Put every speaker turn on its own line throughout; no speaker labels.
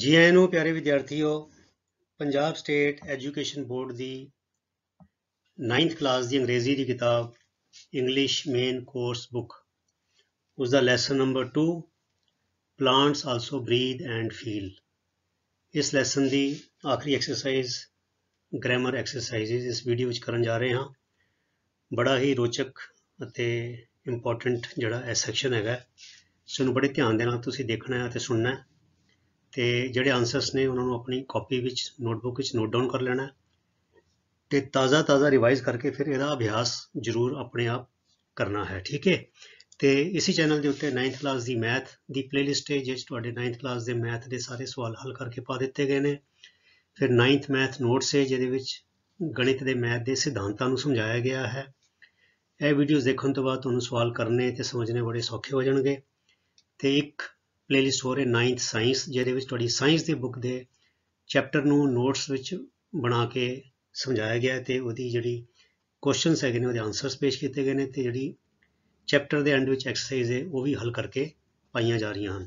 ਜੀ ਆਇਆਂ ਨੂੰ ਪਿਆਰੇ ਵਿਦਿਆਰਥੀਓ ਪੰਜਾਬ ਸਟੇਟ ਐਜੂਕੇਸ਼ਨ ਬੋਰਡ ਦੀ 9th ਕਲਾਸ ਦੀ ਅੰਗਰੇਜ਼ੀ ਦੀ ਕਿਤਾਬ ਇੰਗਲਿਸ਼ ਮੇਨ ਕੋਰਸ ਬੁੱਕ ਉਸ ਦਾ lesson number 2 plants also breathe and feel ਇਸ ਲੈਸਨ ਦੀ ਆਖਰੀ ਐਕਸਰਸਾਈਜ਼ ਗ੍ਰਾਮਰ ਐਕਸਰਸਾਈਜ਼ ਇਸ ਵੀਡੀਓ ਵਿੱਚ ਕਰਨ ਜਾ ਰਹੇ ਹਾਂ ਬੜਾ ਹੀ ਰੋਚਕ ਅਤੇ ਇੰਪੋਰਟੈਂਟ ਜਿਹੜਾ ਇਹ ਸੈਕਸ਼ਨ ਹੈਗਾ ਇਸ ਨੂੰ ਬੜੇ ਧਿਆਨ ਦੇ ਨਾਲ ਤੁਸੀਂ ਦੇਖਣਾ ਹੈ ਅਤੇ ਸੁਣਨਾ ਹੈ ਤੇ ਜਿਹੜੇ ਆਨਸਰਸ ਨੇ ਉਹਨਾਂ ਨੂੰ ਆਪਣੀ ਕਾਪੀ ਵਿੱਚ ਨੋਟਬੁੱਕ ਵਿੱਚ ਨੋਟ ਡਾਊਨ ਕਰ ਲੈਣਾ ਤੇ ਤਾਜ਼ਾ ਤਾਜ਼ਾ ਰਿਵਾਈਜ਼ ਕਰਕੇ ਫਿਰ ਇਹਦਾ ਅਭਿਆਸ ਜ਼ਰੂਰ ਆਪਣੇ ਆਪ ਕਰਨਾ ਹੈ ਠੀਕ ਹੈ ਤੇ ਇਸੇ ਚੈਨਲ ਦੇ ਉੱਤੇ 9th ਕਲਾਸ ਦੀ ਮੈਥ ਦੀ ਪਲੇਲਿਸਟ ਹੈ ਜਿਸ ਤੁਹਾਡੇ 9th ਕਲਾਸ ਦੇ ਮੈਥ ਦੇ ਸਾਰੇ ਸਵਾਲ ਹੱਲ ਕਰਕੇ ਪਾ ਦਿੱਤੇ ਗਏ ਨੇ ਫਿਰ 9th ਮੈਥ ਨੋਟਸ ਹੈ ਜਿਹਦੇ ਵਿੱਚ ਗਣਿਤ ਦੇ ਮੈਥ ਦੇ ਸਿਧਾਂਤਾਂ ਨੂੰ ਸਮਝਾਇਆ ਗਿਆ ਹੈ ਇਹ ਵੀਡੀਓਜ਼ ਦੇਖਣ ਤੋਂ ਬਾਅਦ ਤੁਹਾਨੂੰ ਸਵਾਲ ਕਰਨੇ ਤੇ ਸਮਝਣੇ ਬੜੇ ਸੌਖੇ ਹੋ ਜਾਣਗੇ ਤੇ ਇੱਕ ਪਲੇਲਿਸਟ ਹੋ ਰਹੀ 9th ਸਾਇੰਸ ਜਿਹਦੇ ਵਿੱਚ ਤੁਹਾਡੀ ਸਾਇੰਸ ਦੀ ਬੁੱਕ ਦੇ ਚੈਪਟਰ ਨੂੰ ਨੋਟਸ ਵਿੱਚ ਬਣਾ ਕੇ ਸਮਝਾਇਆ ਗਿਆ ਤੇ ਉਹਦੀ ਜਿਹੜੀ ਕੁਐਸਚਨਸ ਹੈਗੇ ਨੇ ਉਹਦੇ ਆਨਸਰਸ ਪੇਸ਼ ਕੀਤੇ ਗਏ ਨੇ ਤੇ ਜਿਹੜੀ ਚੈਪਟਰ ਦੇ ਐਂਡ ਵਿੱਚ ਐਕਸਰਸਾਈਜ਼ ਹੈ ਉਹ ਵੀ ਹੱਲ ਕਰਕੇ ਪਾਈਆਂ ਜਾ ਰਹੀਆਂ ਹਨ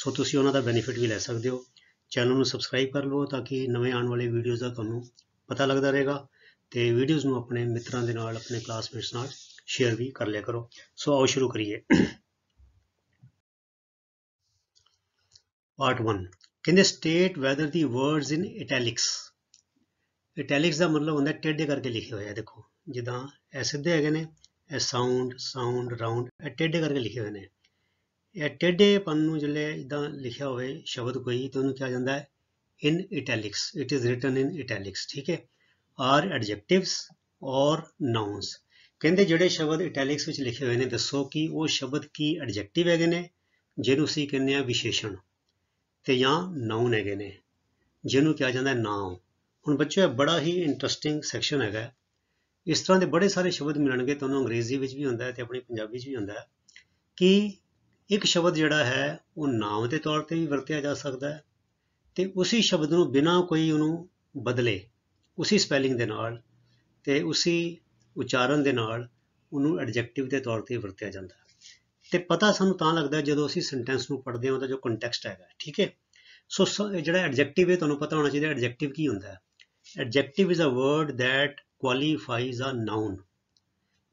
ਸੋ ਤੁਸੀਂ ਉਹਨਾਂ ਦਾ ਬੈਨੀਫਿਟ ਵੀ ਲੈ ਸਕਦੇ ਹੋ ਚੈਨਲ ਨੂੰ ਸਬਸਕ੍ਰਾਈਬ ਕਰ ਲਵੋ ਤਾਂ ਕਿ ਨਵੇਂ ਆਉਣ ਵਾਲੇ ਵੀਡੀਓਜ਼ ਦਾ ਤੁਹਾਨੂੰ ਪਤਾ ਲੱਗਦਾ ਰਹੇਗਾ ਤੇ ਵੀਡੀਓਜ਼ ਨੂੰ ਆਪਣੇ ਮਿੱਤਰਾਂ ਦੇ ਨਾਲ ਆਪਣੇ ਕਲਾਸਮੇਟਸ ਨਾਲ ਸ਼ੇਅਰ ਵੀ ਕਰ ਲਿਆ ਕਰੋ ਸੋ ਆਓ ਸ਼ੁਰੂ ਕਰੀਏ ਪਾਰਟ 1 ਕਹਿੰਦੇ state whether the words in italics italics ਦਾ ਮਤਲਬ ਹੁੰਦਾ ਟੇਢੇ ਕਰਕੇ ਲਿਖੇ ਹੋਏ ਆ ਦੇਖੋ ਜਿਦਾਂ ਐ ਸਿੱਧੇ ਹੈਗੇ ਨੇ ਐ ਸਾਊਂਡ ਸਾਊਂਡ ਰਾਉਂਡ ਐ ਟੇਢੇ ਕਰਕੇ ਲਿਖੇ ਹੋਏ ਨੇ ਇਹ ਟੇਢੇਪਨ ਨੂੰ ਜਿਹੜੇ ਇਦਾਂ ਲਿਖਿਆ ਹੋਵੇ ਸ਼ਬਦ ਕੋਈ ਤਾਂ ਉਹਨੂੰ ਕਿਹਾ ਜਾਂਦਾ ਹੈ in italics it is written in italics ਠੀਕ ਹੈ ਆਰ ਐਡਜੈਕਟਿਵਸ ਔਰ nouns ਕਹਿੰਦੇ ਜਿਹੜੇ ਸ਼ਬਦ ਇਟੈਲਿਕਸ ਵਿੱਚ ਲਿਖੇ ਹੋਏ ਨੇ ਦੱਸੋ ਕਿ ਉਹ ਸ਼ਬਦ ਕੀ ਐਡਜੈਕਟਿਵ ਹੈਗੇ ਨੇ ਜਿਹਨੂੰ ਅਸੀਂ ਕਹਿੰਦੇ ਆ ਵਿਸ਼ੇਸ਼ਣ ਤੇ ਜਾਂ ਨਾਉਨ ਹੈਗੇ ਨੇ ਜਿਹਨੂੰ ਕਿਹਾ ਜਾਂਦਾ ਹੈ ਨਾਉ ਹੁਣ ਬੱਚੋ ਇਹ ਬੜਾ ਹੀ ਇੰਟਰਸਟਿੰਗ ਸੈਕਸ਼ਨ ਹੈਗਾ ਇਸ ਤਰ੍ਹਾਂ ਦੇ ਬੜੇ ਸਾਰੇ ਸ਼ਬਦ ਮਿਲਣਗੇ ਤੁਹਾਨੂੰ ਅੰਗਰੇਜ਼ੀ ਵਿੱਚ ਵੀ ਹੁੰਦਾ ਹੈ ਤੇ ਆਪਣੀ ਪੰਜਾਬੀ 'ਚ ਵੀ ਹੁੰਦਾ ਹੈ ਕਿ ਇੱਕ ਸ਼ਬਦ ਜਿਹੜਾ ਹੈ ਉਹ ਨਾਮ ਦੇ ਤੌਰ ਤੇ ਵੀ ਵਰਤਿਆ ਜਾ ਸਕਦਾ ਹੈ ਤੇ ਉਸੇ ਸ਼ਬਦ ਨੂੰ ਬਿਨਾਂ ਕੋਈ ਉਹਨੂੰ ਬਦਲੇ ਉਸੇ ਸਪੈਲਿੰਗ ਦੇ ਨਾਲ ਤੇ ਉਸੇ ਉਚਾਰਨ ਦੇ ਨਾਲ ਉਹਨੂੰ ਐਡਜੈਕਟਿਵ ਦੇ ਤੌਰ ਤੇ ਵਰਤਿਆ ਜਾਂਦਾ ਹੈ ਤੇ ਪਤਾ ਸਾਨੂੰ ਤਾਂ ਲੱਗਦਾ ਜਦੋਂ ਅਸੀਂ ਸੈਂਟੈਂਸ ਨੂੰ ਪੜ੍ਹਦੇ ਹਾਂ ਉਹਦਾ ਜੋ ਕੰਟੈਕਸਟ ਹੈਗਾ ਠੀਕ ਹੈ ਸੋ ਜਿਹੜਾ ਐਡਜੈਕਟਿਵ ਹੈ ਤੁਹਾਨੂੰ ਪਤਾ ਹੋਣਾ ਚਾਹੀਦਾ ਐਡਜੈਕਟਿਵ ਕੀ ਹੁੰਦਾ ਹੈ adjective is a word that qualifies a noun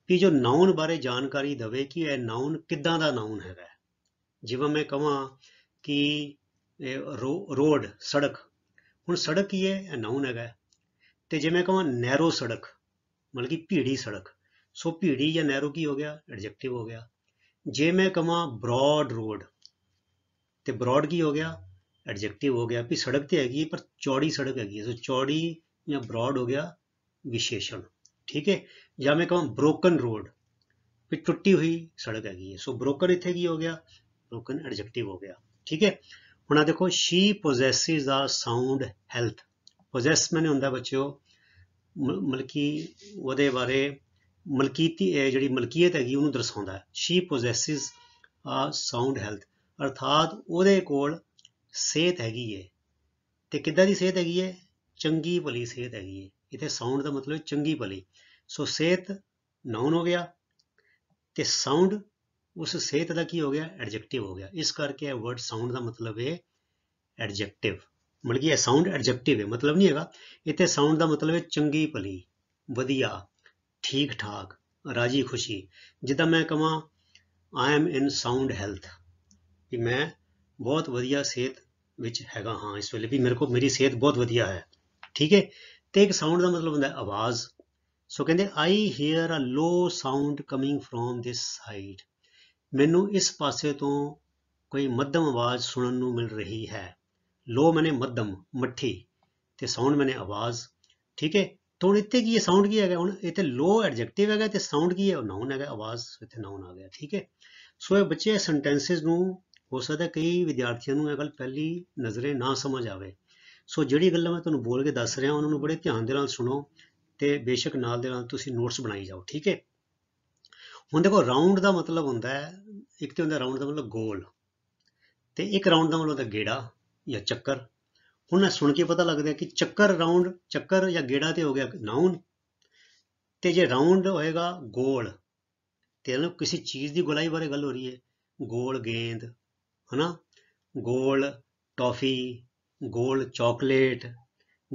ਕਿ ਜੋ ਨਾਉਨ ਬਾਰੇ ਜਾਣਕਾਰੀ ਦਵੇ ਕਿ ਇਹ ਨਾਉਨ ਕਿੱਦਾਂ ਦਾ ਨਾਉਨ ਹੈਗਾ ਜਿਵੇਂ ਮੈਂ ਕਹਾਂ ਕਿ ਰੋਡ ਸੜਕ ਹੁਣ ਸੜਕ ਕੀ ਹੈ ਇਹ ਨਾਉਨ ਹੈਗਾ ਤੇ ਜੇ ਮੈਂ ਕਹਾਂ ਨੈਰੋ ਸੜਕ ਮਤਲਬ ਕਿ ਭੀੜੀ ਸੜਕ ਸੋ ਭੀੜੀ ਜਾਂ ਨੈਰੋ ਕੀ ਹੋ ਗਿਆ ਐਡਜੈਕਟਿਵ ਹੋ ਗਿਆ ਜੇ ਮੈਂ ਕਹਾਂ ਬ੍ਰੌਡ ਰੋਡ ਤੇ ਬ੍ਰੌਡ ਕੀ ਹੋ ਗਿਆ ਐਡਜੈਕਟਿਵ ਹੋ ਗਿਆ ਵੀ ਸੜਕ ਤੇ ਹੈਗੀ ਪਰ ਚੌੜੀ ਸੜਕ ਹੈਗੀ ਸੋ ਚੌੜੀ ਜਾਂ ਬ੍ਰੌਡ ਹੋ ਗਿਆ ਵਿਸ਼ੇਸ਼ਣ ਠੀਕ ਹੈ ਜਾਂ ਮੈਂ ਕਹਾਂ ਬ੍ਰੋਕਨ ਰੋਡ ਵੀ ਟੁੱਟੀ ਹੋਈ ਸੜਕ ਹੈਗੀ ਸੋ ਬ੍ਰੋਕਨ ਇੱਥੇ ਕੀ ਹੋ ਗਿਆ ਬ੍ਰੋਕਨ ਐਡਜੈਕਟਿਵ ਹੋ ਗਿਆ ਠੀਕ ਹੈ ਹੁਣ ਆ ਦੇਖੋ ਸ਼ੀ ਪੋਜੈਸਿਸ ਆ ਸਾਊਂਡ ਹੈਲਥ ਪੋਜੈਸ ਮੈਨੇ ਹੁੰਦਾ ਬੱਚਿਓ ਮਲਕੀ ਉਹਦੇ ਬਾਰੇ ਮਲਕੀਤੀ ਜਿਹੜੀ ਮਲਕੀਅਤ ਹੈਗੀ ਉਹਨੂੰ ਦਰਸਾਉਂਦਾ ਹੈ ਸ਼ੀ ਪੋਜ਼ੈਸਸ ਆ ਸਾਊਂਡ ਹੈਲਥ ਅਰਥਾਤ ਉਹਦੇ ਕੋਲ ਸਿਹਤ ਹੈਗੀ ਹੈ ਤੇ ਕਿੱਦਾਂ ਦੀ ਸਿਹਤ ਹੈਗੀ ਹੈ ਚੰਗੀ ਭਲੀ ਸਿਹਤ ਹੈਗੀ ਹੈ ਇਥੇ ਸਾਊਂਡ ਦਾ ਮਤਲਬ ਚੰਗੀ ਭਲੀ ਸੋ ਸਿਹਤ ਨਾਉਨ ਹੋ ਗਿਆ ਤੇ ਸਾਊਂਡ ਉਸ ਸਿਹਤ ਦਾ ਕੀ ਹੋ ਗਿਆ ਐਡਜੈਕਟਿਵ ਹੋ ਗਿਆ ਇਸ ਕਰਕੇ ਇਹ ਵਰਡ ਸਾਊਂਡ ਦਾ ਮਤਲਬ ਹੈ ਐਡਜੈਕਟਿਵ ਮਤਲਬ ਕਿ ਇਹ ਸਾਊਂਡ ਐਡਜੈਕਟਿਵ ਹੈ ਮਤਲਬ ਨਹੀਂ ਹੈਗਾ ਇੱਥੇ ਸਾਊਂਡ ਦਾ ਮਤਲਬ ਹੈ ਚੰਗੀ ਭਲੀ ਵਧੀਆ ਠੀਕ ਠਾਕ ਰਾਜੀ ਖੁਸ਼ੀ ਜਿੱਦਾਂ ਮੈਂ ਕਹਾਂ I am in sound health ਕਿ ਮੈਂ ਬਹੁਤ ਵਧੀਆ ਸਿਹਤ ਵਿੱਚ ਹੈਗਾ ਹਾਂ ਇਸ ਵੇਲੇ ਵੀ ਮੇਰੇ ਕੋ ਮੇਰੀ ਸਿਹਤ ਬਹੁਤ ਵਧੀਆ ਹੈ ਠੀਕ ਹੈ ਤੇ ਇੱਕ ਸਾਊਂਡ ਦਾ ਮਤਲਬ ਹੁੰਦਾ ਹੈ ਆਵਾਜ਼ ਸੋ ਕਹਿੰਦੇ I hear a low sound coming from this side ਮੈਨੂੰ ਇਸ ਪਾਸੇ ਤੋਂ ਕੋਈ ਮੱਧਮ ਆਵਾਜ਼ ਸੁਣਨ ਨੂੰ ਮਿਲ ਰਹੀ ਹੈ ਲੋ ਮਨੇ ਮੱਧਮ ਮੱਠੀ ਤੇ ਸਾਊਂਡ ਮਨੇ ਆਵਾਜ਼ ਠੀਕ ਹੈ ਤੋਂ ਹੁਣ ਇੱਥੇ ਕੀ ਹੈ ਸਾਊਂਡ ਕੀ ਹੈਗਾ ਹੁਣ ਇੱਥੇ ਲੋ ਐਡਜੈਕਟਿਵ ਹੈਗਾ ਤੇ ਸਾਊਂਡ ਕੀ ਹੈ ਨਾਉਨ ਹੈਗਾ ਆਵਾਜ਼ ਇੱਥੇ ਨਾਉਨ ਆ ਗਿਆ ਠੀਕ ਹੈ ਸੋ ਇਹ ਬੱਚੇ ਸੈਂਟੈਂਸਸ ਨੂੰ ਹੋ ਸਕਦਾ ਕਈ ਵਿਦਿਆਰਥੀਆਂ ਨੂੰ ਇਹ ਗੱਲ ਪਹਿਲੀ ਨਜ਼ਰੇ ਨਾ ਸਮਝ ਆਵੇ ਸੋ ਜਿਹੜੀ ਗੱਲਾਂ ਮੈਂ ਤੁਹਾਨੂੰ ਬੋਲ ਕੇ ਦੱਸ ਰਿਹਾ ਉਹਨਾਂ ਨੂੰ ਬੜੇ ਧਿਆਨ ਦੇ ਨਾਲ ਸੁਣੋ ਤੇ ਬੇਸ਼ੱਕ ਨਾਲ ਦੇ ਨਾਲ ਤੁਸੀਂ ਨੋਟਸ ਬਣਾਈ ਜਾਓ ਠੀਕ ਹੈ ਹੁਣ ਦੇਖੋ ਰਾਉਂਡ ਦਾ ਮਤਲਬ ਹੁੰਦਾ ਹੈ ਇੱਕ ਤੇ ਹੁੰਦਾ ਰਾਉਂਡ ਦਾ ਮਤਲਬ ਗੋਲ ਤੇ ਇੱਕ ਰਾਉਂਡ ਦਾ ਮਤਲਬ ਹੁੰਦਾ ਗੇੜਾ ਜਾਂ ਚੱਕਰ ਹੁਣ ਮੈਂ ਸੁਣ ਕੇ ਪਤਾ ਲੱਗਦਾ ਕਿ ਚੱਕਰ ਰਾਉਂਡ ਚੱਕਰ ਜਾਂ ਗੇੜਾ ਤੇ ਹੋ ਗਿਆ ਨਾਉਨ ਤੇ ਜੇ ਰਾਉਂਡ ਹੋਏਗਾ ਗੋਲ ਤੇ ਇਹਨੂੰ ਕਿਸੇ ਚੀਜ਼ ਦੀ ਗੋਲਾਈ ਬਾਰੇ ਗੱਲ ਹੋ ਰਹੀ ਹੈ ਗੋਲ ਗੇਂਦ ਹਨਾ ਗੋਲ ਟੌਫੀ ਗੋਲ ਚਾਕਲੇਟ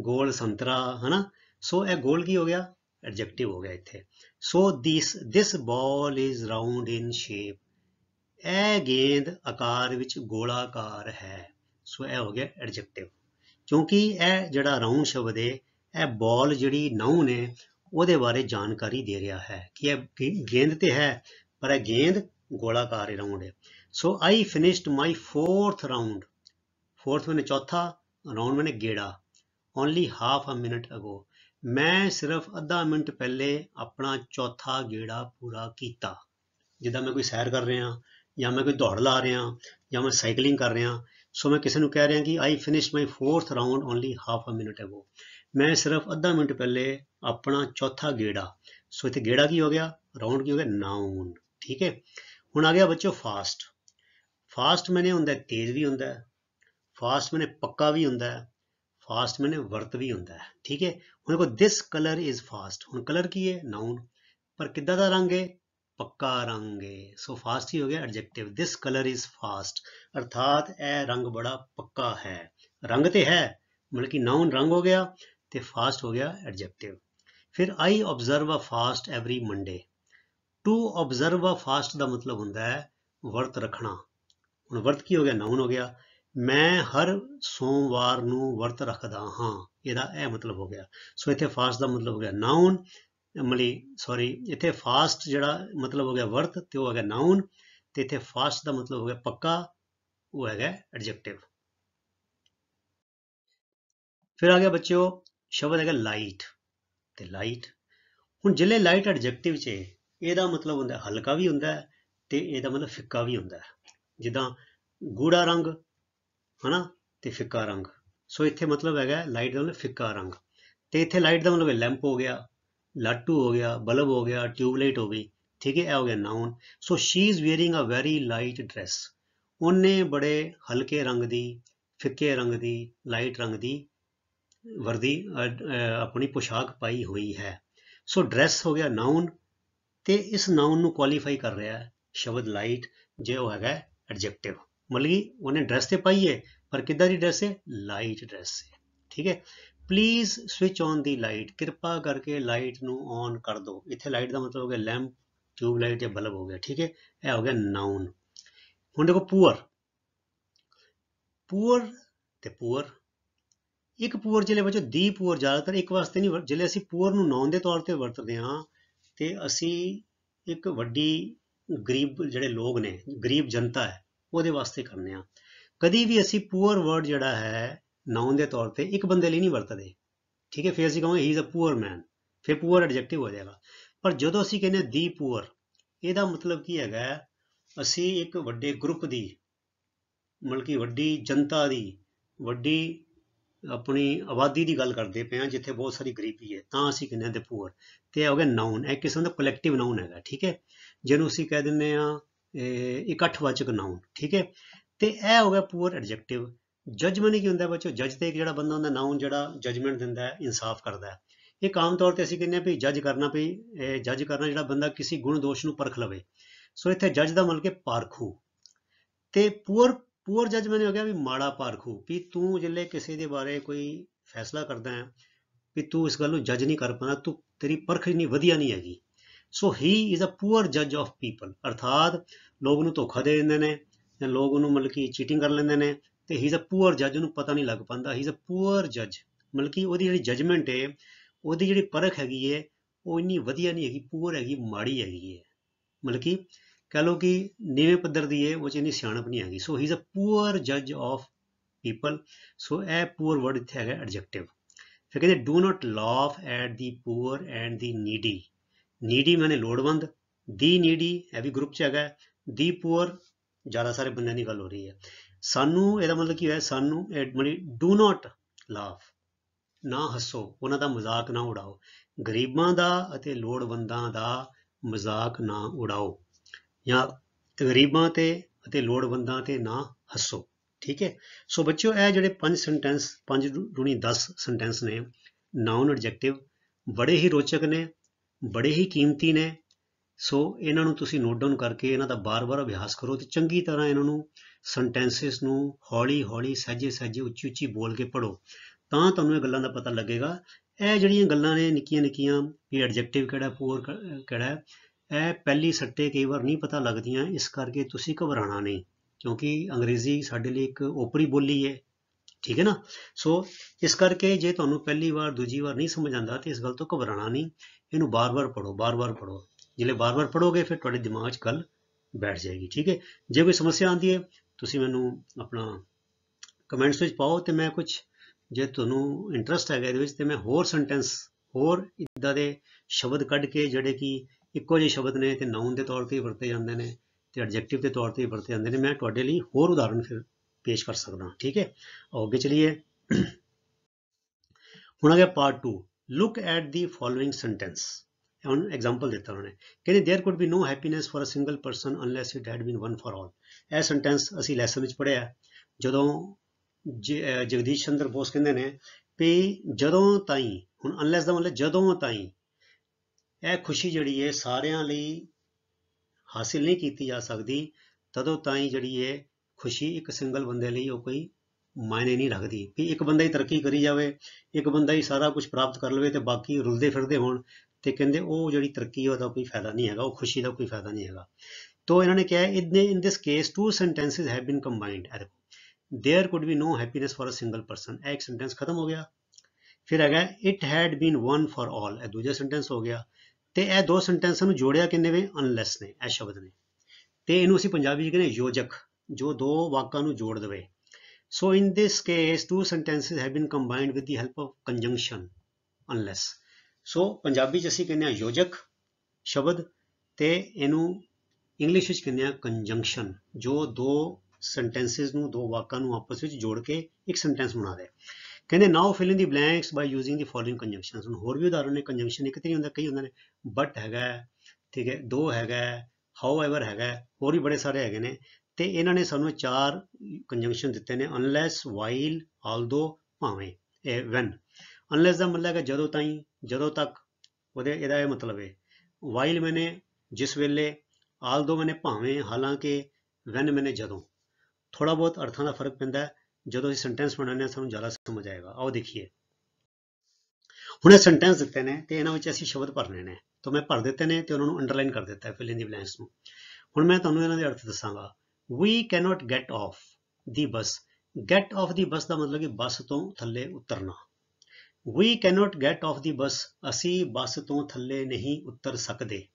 ਗੋਲ ਸੰਤਰਾ ਹਨਾ ਸੋ ਇਹ ਗੋਲ ਕੀ ਹੋ ਗਿਆ ਐਡਜੈਕਟਿਵ ਹੋ ਗਿਆ ਇੱਥੇ so this this ball is round in shape ਇਹ ਗੇਂਦ ਆਕਾਰ ਵਿੱਚ ਗੋਲਾਕਾਰ ਹੈ ਸੋ ਇਹ ਹੋ ਗਿਆ ਐਡਜੈਕਟਿਵ ਕਿਉਂਕਿ ਇਹ ਜਿਹੜਾ ਰਾਉਂਡ ਸ਼ਬਦ ਹੈ ਇਹ ਬਾਲ ਜਿਹੜੀ ਨਾਉਨ ਨੇ ਉਹਦੇ ਬਾਰੇ ਜਾਣਕਾਰੀ ਦੇ ਰਿਹਾ ਹੈ ਕਿ ਇਹ ਗੇਂਦ ਤੇ ਹੈ ਪਰ ਇਹ ਗੇਂਦ ਗੋਲਾਕਾਰ ਹੀ ਰਾਉਂਡ ਹੈ ਸੋ ਆਈ ਫਿਨਿਸ਼ਡ ਮਾਈ 4th ਰਾਉਂਡ 4th ਮੈਨੇ ਚੌਥਾ ਰਾਉਂਡ ਮੈਨੇ ਗੇੜਾ only half a minute ago ਮੈਂ ਸਿਰਫ ਅੱਧਾ ਮਿੰਟ ਪਹਿਲੇ ਆਪਣਾ ਚੌਥਾ ਗੇੜਾ ਪੂਰਾ ਕੀਤਾ ਜਿੱਦਾਂ ਮੈਂ ਕੋਈ ਸੈਰ ਕਰ ਰਿਹਾ ਜਾਂ ਮੈਂ ਕੋਈ ਦੌੜ ਲਾ ਰਿਹਾ ਜਾਂ ਮੈਂ ਸਾਈਕਲਿੰਗ ਕਰ ਰਿਹਾ ਸੋ ਮੈਂ ਕਿਸੇ ਨੂੰ ਕਹਿ ਰਿਹਾ ਕਿ I finish my 4th round only half a minute ago ਮੈਂ ਸਿਰਫ ਅੱਧਾ ਮਿੰਟ ਪਹਿਲੇ ਆਪਣਾ ਚੌਥਾ ਗੇੜਾ ਸੋ ਇੱਥੇ ਗੇੜਾ ਕੀ ਹੋ ਗਿਆ ਰਾਉਂਡ ਕੀ ਹੋ ਗਿਆ ਨਾਉਨ ਠੀਕ ਹੈ ਹੁਣ ਆ ਗਿਆ ਬੱਚੋ ਫਾਸਟ ਫਾਸਟ ਮੈਨੇ ਹੁੰਦਾ ਤੇਜ਼ ਵੀ ਹੁੰਦਾ ਫਾਸਟ ਮੈਨੇ ਪੱਕਾ ਵੀ ਹੁੰਦਾ ਫਾਸਟ ਮੈਨੇ ਵਰਤ ਵੀ ਹੁੰਦਾ ਠੀਕ ਹੈ ਹੁਣ ਕੋ ਦਿਸ ਕਲਰ ਇਜ਼ ਫਾਸਟ ਹੁਣ ਕਲਰ ਕੀ ਹੈ ਨਾਉਨ ਪਰ ਕਿੱਦਾਂ ਦਾ ਰੰਗ ਹੈ ਪੱਕਾ ਰੰਗ ਹੈ ਸੋ ਫਾਸਟ ਹੀ ਹੋ ਗਿਆ adjective this color is fast ਅਰਥਾਤ ਇਹ ਰੰਗ ਬੜਾ ਪੱਕਾ ਹੈ ਰੰਗ ਤੇ ਹੈ ਮਤਲਬ ਕਿ ਨਾਉਨ ਰੰਗ ਹੋ ਗਿਆ ਤੇ ਫਾਸਟ ਹੋ ਗਿਆ ਐਡਜੈਕਟਿਵ ਫਿਰ I observe a fast every Monday to observe a fast ਦਾ ਮਤਲਬ ਹੁੰਦਾ ਹੈ ਵਰਤ ਰੱਖਣਾ ਹੁਣ ਵਰਤ ਕੀ ਹੋ ਗਿਆ ਨਾਉਨ ਹੋ ਗਿਆ ਮੈਂ ਹਰ ਸੋਮਵਾਰ ਨੂੰ ਵਰਤ ਰੱਖਦਾ ਹਾਂ ਇਹਦਾ ਇਹ ਮਤਲਬ ਹੋ ਗਿਆ ਸੋ ਇੱਥੇ ਫਾਸਟ ਦਾ ਮਤਲਬ ਹੋ ਗਿਆ ਨਾਉਨ ਅਮਲੀ ਸੌਰੀ ਇੱਥੇ ਫਾਸਟ ਜਿਹੜਾ ਮਤਲਬ ਹੋ ਗਿਆ ਵਰਤ ਤੇ ਉਹ ਹੈਗਾ ਨਾਉਨ ਤੇ ਇੱਥੇ ਫਾਸਟ ਦਾ ਮਤਲਬ ਹੋ ਗਿਆ ਪੱਕਾ ਉਹ ਹੈਗਾ ਐਡਜੈਕਟਿਵ ਫਿਰ ਆ ਗਿਆ ਬੱਚਿਓ ਸ਼ਬਦ ਹੈਗਾ ਲਾਈਟ ਤੇ ਲਾਈਟ ਹੁਣ ਜਿਲੇ ਲਾਈਟ ਐਡਜੈਕਟਿਵ 'ਚ ਇਹਦਾ ਮਤਲਬ ਹੁੰਦਾ ਹਲਕਾ ਵੀ ਹੁੰਦਾ ਤੇ ਇਹਦਾ ਮਤਲਬ ਫਿੱਕਾ ਵੀ ਹੁੰਦਾ ਜਿੱਦਾਂ ਗੂੜਾ ਰੰਗ ਹਨਾ ਤੇ ਫਿੱਕਾ ਰੰਗ ਸੋ ਇੱਥੇ ਮਤਲਬ ਹੈਗਾ ਲਾਈਟ ਦਾ ਮਤਲਬ ਫਿੱਕਾ ਰੰਗ ਤੇ ਇੱਥੇ ਲਾਈਟ ਦਾ ਮਤਲਬ ਲੈਂਪ ਹੋ ਗਿਆ ਲੱਟੂ ਹੋ ਗਿਆ ਬਲਬ ਹੋ ਗਿਆ ਟਿਊਬਲਾਈਟ ਹੋ ਗਈ ਠੀਕ ਹੈ ਇਹ ਹੋ ਗਿਆ noun so she is wearing a very light dress ਉਹਨੇ ਬੜੇ ਹਲਕੇ ਰੰਗ ਦੀ ਫਿੱਕੇ ਰੰਗ ਦੀ ਲਾਈਟ ਰੰਗ ਦੀ ਵਰਦੀ ਆਪਣੀ ਪੋਸ਼ਾਕ ਪਾਈ ਹੋਈ ਹੈ ਸੋ ਡਰੈਸ ਹੋ ਗਿਆ ਨਾਉਨ ਤੇ ਇਸ ਨਾਉਨ ਨੂੰ ਕੁਆਲੀਫਾਈ ਕਰ ਰਿਹਾ ਹੈ ਸ਼ਬਦ ਲਾਈਟ ਜੇ ਉਹ ਹੈਗਾ ਐਡਜੈਕਟਿਵ ਮਤਲਬ ਕਿ ਉਹਨੇ ਡਰੈਸ ਤੇ ਪਾਈ ਹੈ ਪਰ ਕਿੱਦਾਂ ਦੀ ਡਰੈਸ ਹੈ ਲਾਈਟ ਡਰੈਸ ਹੈ ਠੀਕ ਹੈ please switch on the light ਕਿਰਪਾ ਕਰਕੇ ਲਾਈਟ ਨੂੰ ਔਨ ਕਰ ਦਿਓ ਇੱਥੇ ਲਾਈਟ ਦਾ ਮਤਲਬ ਹੋ ਗਿਆ ਲੈਂਪ ਟਿਊਬ ਲਾਈਟ ਜਾਂ ਬਲਬ ਹੋ ਗਿਆ ਠੀਕ ਹੈ ਇਹ ਹੋ ਗਿਆ ਨਾਉਨ ਹੁਣ ਦੇਖੋ ਪੂਅਰ ਪੂਅਰ ਤੇ ਪੂਅਰ ਇੱਕ ਪੂਅਰ ਜ਼ਿਲ੍ਹੇ ਵਿੱਚ ਦੀ ਪੂਅਰ ਜ਼ਿਆਦਾਤਰ ਇੱਕ ਵਾਸਤੇ ਨਹੀਂ ਜ਼ਿਲ੍ਹੇ ਅਸੀਂ ਪੂਅਰ ਨੂੰ ਨਾਉਨ ਦੇ ਤੌਰ ਤੇ ਵਰਤਦੇ ਹਾਂ ਤੇ ਅਸੀਂ ਇੱਕ ਵੱਡੀ ਗਰੀਬ ਜਿਹੜੇ ਲੋਕ ਨੇ ਗਰੀਬ ਜਨਤਾ ਹੈ ਉਹਦੇ ਵਾਸਤੇ ਕਰਨੇ ਆ ਕਦੀ ਵੀ ਅਸੀਂ ਪੂਅਰ ਵਰਡ ਜਿਹੜਾ ਹੈ ਨਾਉਨ ਦੇ ਤੌਰ ਤੇ ਇੱਕ ਬੰਦੇ ਲਈ ਨਹੀਂ ਵਰਤਦੇ ਠੀਕ ਹੈ ਫਿਰ ਅਸੀਂ ਕਹਾਂਗੇ ਹੀ ਇਜ਼ ਅ ਪੂਅਰ ਮੈਨ ਫਿਰ ਪੂਅਰ ਐਡਜੈਕਟਿਵ ਹੋ ਜਾਏਗਾ ਪਰ ਜਦੋਂ ਅਸੀਂ ਕਹਿੰਦੇ ਦੀ ਪੂਅਰ ਇਹਦਾ ਮਤਲਬ ਕੀ ਹੈਗਾ ਅਸੀਂ ਇੱਕ ਵੱਡੇ ਗਰੁੱਪ ਦੀ ਮਲਕੀ ਵੱਡੀ ਜਨਤਾ ਦੀ ਵੱਡੀ ਆਪਣੀ ਆਬਾਦੀ ਦੀ ਗੱਲ ਕਰਦੇ ਪਏ ਆ ਜਿੱਥੇ ਬਹੁਤ ਸਾਰੀ ਗਰੀਬੀ ਹੈ ਤਾਂ ਅਸੀਂ ਕਹਿੰਦੇ ਦੇ ਪੂਅਰ ਤੇ ਹੋ ਗਿਆ ਨਾਉਨ ਇਹ ਕਿਸਮ ਦਾ ਕਲੈਕਟਿਵ ਨਾਉਨ ਹੈਗਾ ਠੀਕ ਹੈ ਜਿਹਨੂੰ ਅਸੀਂ ਕਹਿ ਦਿੰਦੇ ਆ ਇਕੱਠਵਾਚਕ ਨਾਉਨ ਠੀਕ ਹੈ ਤੇ ਇਹ ਹੋ ਗਿਆ ਪੂਅਰ ਐਡਜੈਕਟਿਵ ਜਜਮੈਂਟ ਕੀ ਹੁੰਦਾ ਬੱਚੋ ਜੱਜ ਤੇ ਇੱਕ ਜਿਹੜਾ ਬੰਦਾ ਹੁੰਦਾ ਨਾਉਨ ਜਿਹੜਾ ਜਜਮੈਂਟ ਦਿੰਦਾ ਹੈ ਇਨਸਾਫ ਕਰਦਾ ਹੈ ਇਹ ਆਮ ਤੌਰ ਤੇ ਅਸੀਂ ਕਹਿੰਦੇ ਆ ਵੀ ਜੱਜ ਕਰਨਾ ਵੀ ਜੱਜ ਕਰਨਾ ਜਿਹੜਾ ਬੰਦਾ ਕਿਸੇ ਗੁਣ ਦੋਸ਼ ਨੂੰ ਪਰਖ ਲਵੇ ਸੋ ਇੱਥੇ ਜੱਜ ਦਾ ਮਤਲਬ ਕਿ ਪਾਰਖੂ ਤੇ ਪੂਰ ਪੂਰ ਜਜਮੈਂਟ ਹੋ ਗਿਆ ਵੀ ਮਾੜਾ ਪਾਰਖੂ ਵੀ ਤੂੰ ਜਿੱਲੇ ਕਿਸੇ ਦੇ ਬਾਰੇ ਕੋਈ ਫੈਸਲਾ ਕਰਦਾ ਹੈ ਵੀ ਤੂੰ ਇਸ ਗੱਲ ਨੂੰ ਜੱਜ ਨਹੀਂ ਕਰ ਪਾਣਾ ਤੂੰ ਤੇਰੀ ਪਰਖ ਨਹੀਂ ਵਧੀਆ ਨਹੀਂ ਹੈਗੀ ਸੋ ਹੀ ਇਜ਼ ਅ ਪੂਰ ਜੱਜ ਆਫ ਪੀਪਲ ਅਰਥਾਤ ਲੋਕ ਨੂੰ ਧੋਖਾ ਦੇ ਦਿੰਦੇ ਨੇ ਜਾਂ ਲੋਕ ਉਹਨੂੰ ਮਤਲਬ ਕਿ ਚੀਟਿੰਗ ਕਰ ਲੈਂਦੇ ਨੇ ਤੇ ਹੀ ਇਜ਼ ਅ ਪੂਅਰ ਜੱਜ ਉਹਨੂੰ ਪਤਾ ਨਹੀਂ ਲੱਗ ਪੰਦਾ ਹੀ ਇਜ਼ ਅ ਪੂਅਰ ਜੱਜ ਮਤਲਬ ਕਿ ਉਹਦੀ ਜਿਹੜੀ ਜਜਮੈਂਟ ਹੈ ਉਹਦੀ ਜਿਹੜੀ ਪਰਖ ਹੈਗੀ ਹੈ ਉਹ ਇੰਨੀ ਵਧੀਆ ਨਹੀਂ ਹੈਗੀ ਪੂਅਰ ਹੈਗੀ ਮਾੜੀ ਹੈਗੀ ਹੈ ਮਤਲਬ ਕਿ ਕਹ ਲੋ ਕਿ ਨੀਵੇਂ ਪੱਧਰ ਦੀ ਹੈ ਉਹ ਚ ਇੰਨੀ ਸਿਆਣਪ ਨਹੀਂ ਹੈਗੀ so he is a poor ਜੱਜ ਆਫ ਪੀਪਲ ਸੋ ਇਹ ਪੂਅਰ ਵਰਡ ਇੱਥੇ ਹੈਗਾ ਐਡਜੈਕਟਿਵ ਫਿਰ ਕਹਿੰਦੇ do not laugh at the poor and the needy needy ਮੈਨੇ ਲੋੜਵੰਦ ਦੀ ਨੀਡੀ ਇਹ ਵੀ ਗਰੁੱਪ ਚ ਹੈਗਾ ਦੀ ਪੂਅਰ ਜ਼ਿਆਦਾ ਸਾਰੇ ਬੰਦਿਆਂ ਦੀ ਗੱਲ ਹੋ ਰਹੀ ਹੈ ਸਾਨੂੰ ਇਹਦਾ ਮਤਲਬ ਕੀ ਹੋਇਆ ਸਾਨੂੰ ਮਨੀ ਡੂ ਨਾਟ ਲਾਫ ਨਾ ਹੱਸੋ ਉਹਨਾਂ ਦਾ ਮਜ਼ਾਕ ਨਾ ਉਡਾਓ ਗਰੀਬਾਂ ਦਾ ਅਤੇ ਲੋੜਵੰਦਾਂ ਦਾ ਮਜ਼ਾਕ ਨਾ ਉਡਾਓ ਜਾਂ ਗਰੀਬਾਂ ਤੇ ਅਤੇ ਲੋੜਵੰਦਾਂ ਤੇ ਨਾ ਹੱਸੋ ਠੀਕ ਹੈ ਸੋ ਬੱਚਿਓ ਇਹ ਜਿਹੜੇ ਪੰਜ ਸੈਂਟੈਂਸ ਪੰਜ ਰੂਣੀ 10 ਸੈਂਟੈਂਸ ਨੇ ਨਾਉਨ ਐਡਜੈਕਟਿਵ ਬੜੇ ਹੀ ਰੋਚਕ ਨੇ ਬੜੇ ਹੀ ਕੀਮਤੀ ਨੇ ਸੋ ਇਹਨਾਂ ਨੂੰ ਤੁਸੀਂ ਨੋਟ ਡਾਊਨ ਕਰਕੇ ਇਹਨਾਂ ਦਾ ਬਾਰ-ਬਾਰ ਅਭਿਆਸ ਕਰੋ ਤੇ ਚੰਗੀ ਤਰ੍ਹਾਂ ਇਹਨਾਂ ਨੂੰ ਸੈਂਟੈਂਸਸ ਨੂੰ ਹੌਲੀ ਹੌਲੀ ਸਾਜੇ-ਸਾਜੇ ਉੱਚੀ ਉੱਚੀ ਬੋਲ ਕੇ ਪੜੋ ਤਾਂ ਤੁਹਾਨੂੰ ਇਹ ਗੱਲਾਂ ਦਾ ਪਤਾ ਲੱਗੇਗਾ ਇਹ ਜਿਹੜੀਆਂ ਗੱਲਾਂ ਨੇ ਨਿੱਕੀਆਂ ਨਿੱਕੀਆਂ ਕਿ ਐਡਜੈਕਟਿਵ ਕਿਹੜਾ ਪੂਰ ਕਿਹੜਾ ਹੈ ਇਹ ਪਹਿਲੀ ਸੱਟੇ ਕਈ ਵਾਰ ਨਹੀਂ ਪਤਾ ਲੱਗਦੀਆਂ ਇਸ ਕਰਕੇ ਤੁਸੀਂ ਘਬਰਾਣਾ ਨਹੀਂ ਕਿਉਂਕਿ ਅੰਗਰੇਜ਼ੀ ਸਾਡੇ ਲਈ ਇੱਕ ਓਪਰੀ ਬੋਲੀ ਹੈ ਠੀਕ ਹੈ ਨਾ ਸੋ ਇਸ ਕਰਕੇ ਜੇ ਤੁਹਾਨੂੰ ਪਹਿਲੀ ਵਾਰ ਦੂਜੀ ਵਾਰ ਨਹੀਂ ਸਮਝ ਆਂਦਾ ਤੇ ਇਸ ਗੱਲ ਤੋਂ ਘਬਰਾਣਾ ਨਹੀਂ ਇਹਨੂੰ ਬਾਰ-ਬਾਰ ਪੜੋ ਬਾਰ-ਬਾਰ ਪੜੋ ਜਿਵੇਂ ਬਾਰ-ਬਾਰ ਪੜੋਗੇ ਫਿਰ ਤੁਹਾਡੇ ਦਿਮਾਗ 'ਚ ਗੱਲ ਬੈਠ ਜਾਏਗੀ ਠੀਕ ਹੈ ਜੇ ਕੋਈ ਸਮੱਸਿਆ ਆਉਂਦੀ ਹੈ ਤੁਸੀਂ ਮੈਨੂੰ ਆਪਣਾ ਕਮੈਂਟਸ ਵਿੱਚ ਪਾਓ ਤੇ ਮੈਂ ਕੁਝ ਜੇ ਤੁਹਾਨੂੰ ਇੰਟਰਸਟ ਹੈਗਾ ਇਹਦੇ ਵਿੱਚ ਤੇ ਮੈਂ ਹੋਰ ਸੈਂਟੈਂਸ ਹੋਰ ਇਦਾਂ ਦੇ ਸ਼ਬਦ ਕੱਢ ਕੇ ਜਿਹੜੇ ਕਿ ਇੱਕੋ ਜਿਹੇ ਸ਼ਬਦ ਨੇ ਤੇ ਨਾਉਨ ਦੇ ਤੌਰ ਤੇ ਵਰਤੇ ਜਾਂਦੇ ਨੇ ਤੇ ਐਡਜੈਕਟਿਵ ਦੇ ਤੌਰ ਤੇ ਵਰਤੇ ਜਾਂਦੇ ਨੇ ਮੈਂ ਤੁਹਾਡੇ ਲਈ ਹੋਰ ਉਦਾਹਰਣ ਫਿਰ ਪੇਸ਼ ਕਰ ਸਕਦਾ ਠੀਕ ਹੈ ਅੱਗੇ ਚਲੀਏ ਹੁਣ ਆ ਗਿਆ part 2 look at the following sentence ਹੁਣ ਐਗਜ਼ਾਮਪਲ ਦਿੱਤਾ ਉਹਨੇ ਕਹਿੰਦੇ there could be no happiness for a single person unless it had been won for all ਇਹ ਸੈਂਟੈਂਸ ਅਸੀਂ ਲੈਸਨ ਵਿੱਚ ਪੜਿਆ ਜਦੋਂ ਜਗਦੀਸ਼ ਚੰਦਰ ਬੋਸ ਕਹਿੰਦੇ ਨੇ ਵੀ ਜਦੋਂ ਤਾਈਂ ਹੁਣ ਅਨਲੈਸ ਦਾ ਮਤਲਬ ਜਦੋਂ ਤਾਈਂ ਇਹ ਖੁਸ਼ੀ ਜਿਹੜੀ ਹੈ ਸਾਰਿਆਂ ਲਈ ਹਾਸਿਲ ਨਹੀਂ ਕੀਤੀ ਜਾ ਸਕਦੀ ਤਦੋਂ ਤਾਈਂ ਜਿਹੜੀ ਹੈ ਖੁਸ਼ੀ ਇੱਕ ਸਿੰਗਲ ਬੰਦੇ ਲਈ ਉਹ ਕੋਈ ਮਾਇਨੇ ਨਹੀਂ ਰੱਖਦੀ ਕਿ ਇੱਕ ਬੰਦਾ ਹੀ ਤਰੱਕੀ ਕਰੀ ਜਾਵੇ ਇੱਕ ਬੰਦਾ ਹੀ ਸਾਰਾ ਕੁਝ ਪ੍ਰਾਪਤ ਕਰ ਲਵੇ ਤੇ ਬਾਕੀ ਰੁਲਦੇ ਫਿਰਦੇ ਹੋਣ ਤੇ ਕਹਿੰਦੇ ਉਹ ਜਿਹੜੀ ਤਰੱਕੀ ਉਹਦਾ ਕੋਈ ਫਾਇਦਾ ਨਹੀਂ ਹੈਗਾ ਉਹ ਖੁਸ਼ੀ ਦਾ ਕੋਈ ਫਾਇਦਾ ਨਹੀਂ ਹੈਗਾ तो इन्होंने क्या है in this case two sentences have been combined there could be no happiness for a single person एक ਸੈਂਟੈਂਸ ਖਤਮ ਹੋ ਗਿਆ ਫਿਰ ਹੈਗਾ it had been won for all ਇਹ ਦੂਜਾ ਸੈਂਟੈਂਸ ਹੋ ਗਿਆ ਤੇ ਇਹ ਦੋ ਸੈਂਟੈਂਸਾਂ ਨੂੰ ਜੋੜਿਆ ਕਿੰਨੇ ਵੇ ਅਨਲੈਸ ਨੇ ਇਹ ਸ਼ਬਦ ਨੇ ਤੇ ਇਹਨੂੰ ਅਸੀਂ ਪੰਜਾਬੀ ਵਿੱਚ ਕਹਿੰਦੇ ਯੋਜਕ ਜੋ ਦੋ ਵਾਕਾਂ ਨੂੰ ਜੋੜ ਦਵੇ so in this case two sentences have been combined with the help of conjunction unless so Punjabi ਚ ਅਸੀਂ ਕਹਿੰਦੇ ਆ ਯੋਜਕ ਸ਼ਬਦ ਤੇ ਇਹਨੂੰ ਇੰਗਲਿਸ਼ ਵਿੱਚ ਕਹਿੰਦੇ ਆ ਕੰਜੰਕਸ਼ਨ ਜੋ ਦੋ ਸੈਂਟੈਂਸਸ ਨੂੰ ਦੋ ਵਾਕਾਂ ਨੂੰ ਆਪਸ ਵਿੱਚ ਜੋੜ ਕੇ ਇੱਕ ਸੈਂਟੈਂਸ ਬਣਾ ਦੇ ਕਹਿੰਦੇ now fill in the blanks by using the following conjunctions ਹੁਣ ਹੋਰ ਵੀ ਉਦਾਹਰਣ ਨੇ ਕੰਜੰਕਸ਼ਨ ਇੱਕ ਤੇ ਹੁੰਦਾ ਕਈ ਹੁੰਦੇ ਨੇ ਬਟ ਹੈਗਾ ਠੀਕ ਹੈ ਦੋ ਹੈਗਾ ਹਾਊਐਵਰ ਹੈਗਾ ਹੋਰ ਵੀ ਬੜੇ ਸਾਰੇ ਹੈਗੇ ਨੇ ਤੇ ਇਹਨਾਂ ਨੇ ਸਾਨੂੰ ਚਾਰ ਕੰਜੰਕਸ਼ਨ ਦਿੱਤੇ ਨੇ ਅਨਲੈਸ ਵਾਈਲ ਆਲਦੋ ਭਾਵੇਂ ਇਹ ਵੈਨ ਅਨਲੈਸ ਦਾ ਮਤਲਬ ਹੈ ਜਦੋਂ ਤਾਈਂ ਜਦੋਂ ਤੱਕ ਉਹਦੇ ਇਹਦਾ ਇਹ ਮਤਲਬ ਹੈ ਵਾਈਲ ਮੈਨੇ ਜਿਸ ਵੇਲੇ ਆਲ ਦੋ ਮੈਨੇ ਭਾਵੇਂ ਹਾਲਾਂਕਿ ਵੈਨ ਮੈਨੇ ਜਦੋਂ ਥੋੜਾ ਬਹੁਤ ਅਰਥਾਂ ਦਾ ਫਰਕ ਪੈਂਦਾ ਜਦੋਂ ਅਸੀਂ ਸੈਂਟੈਂਸ ਬਣਾਉਂਦੇ ਹਾਂ ਸਾਨੂੰ ਜ਼ਿਆਦਾ ਸਮਝ ਆਏਗਾ ਆਓ ਦੇਖੀਏ ਹੁਣ ਇਹ ਸੈਂਟੈਂਸ ਦਿੱਤੇ ਨੇ ਤੇ ਇਹਨਾਂ ਵਿੱਚ ਅਸੀਂ ਸ਼ਬਦ ਭਰਨੇ ਨੇ ਤਾਂ ਮੈਂ ਭਰ ਦਿੱਤੇ ਨੇ ਤੇ ਉਹਨਾਂ ਨੂੰ ਅੰਡਰਲਾਈਨ ਕਰ ਦਿੱਤਾ ਹੈ ਫਿਲ ਇਨ ਦੀ ਬਲੈਂਕਸ ਨੂੰ ਹੁਣ ਮੈਂ ਤੁਹਾਨੂੰ ਇਹਨਾਂ ਦੇ ਅਰਥ ਦੱਸਾਂਗਾ we cannot get off the bus get off the bus ਦਾ ਮਤਲਬ ਕਿ ਬੱਸ ਤੋਂ ਥੱਲੇ ਉਤਰਨਾ we cannot get off the bus ਅਸੀਂ ਬੱਸ ਤੋਂ ਥੱਲੇ ਨਹੀਂ ਉਤਰ ਸਕਦੇ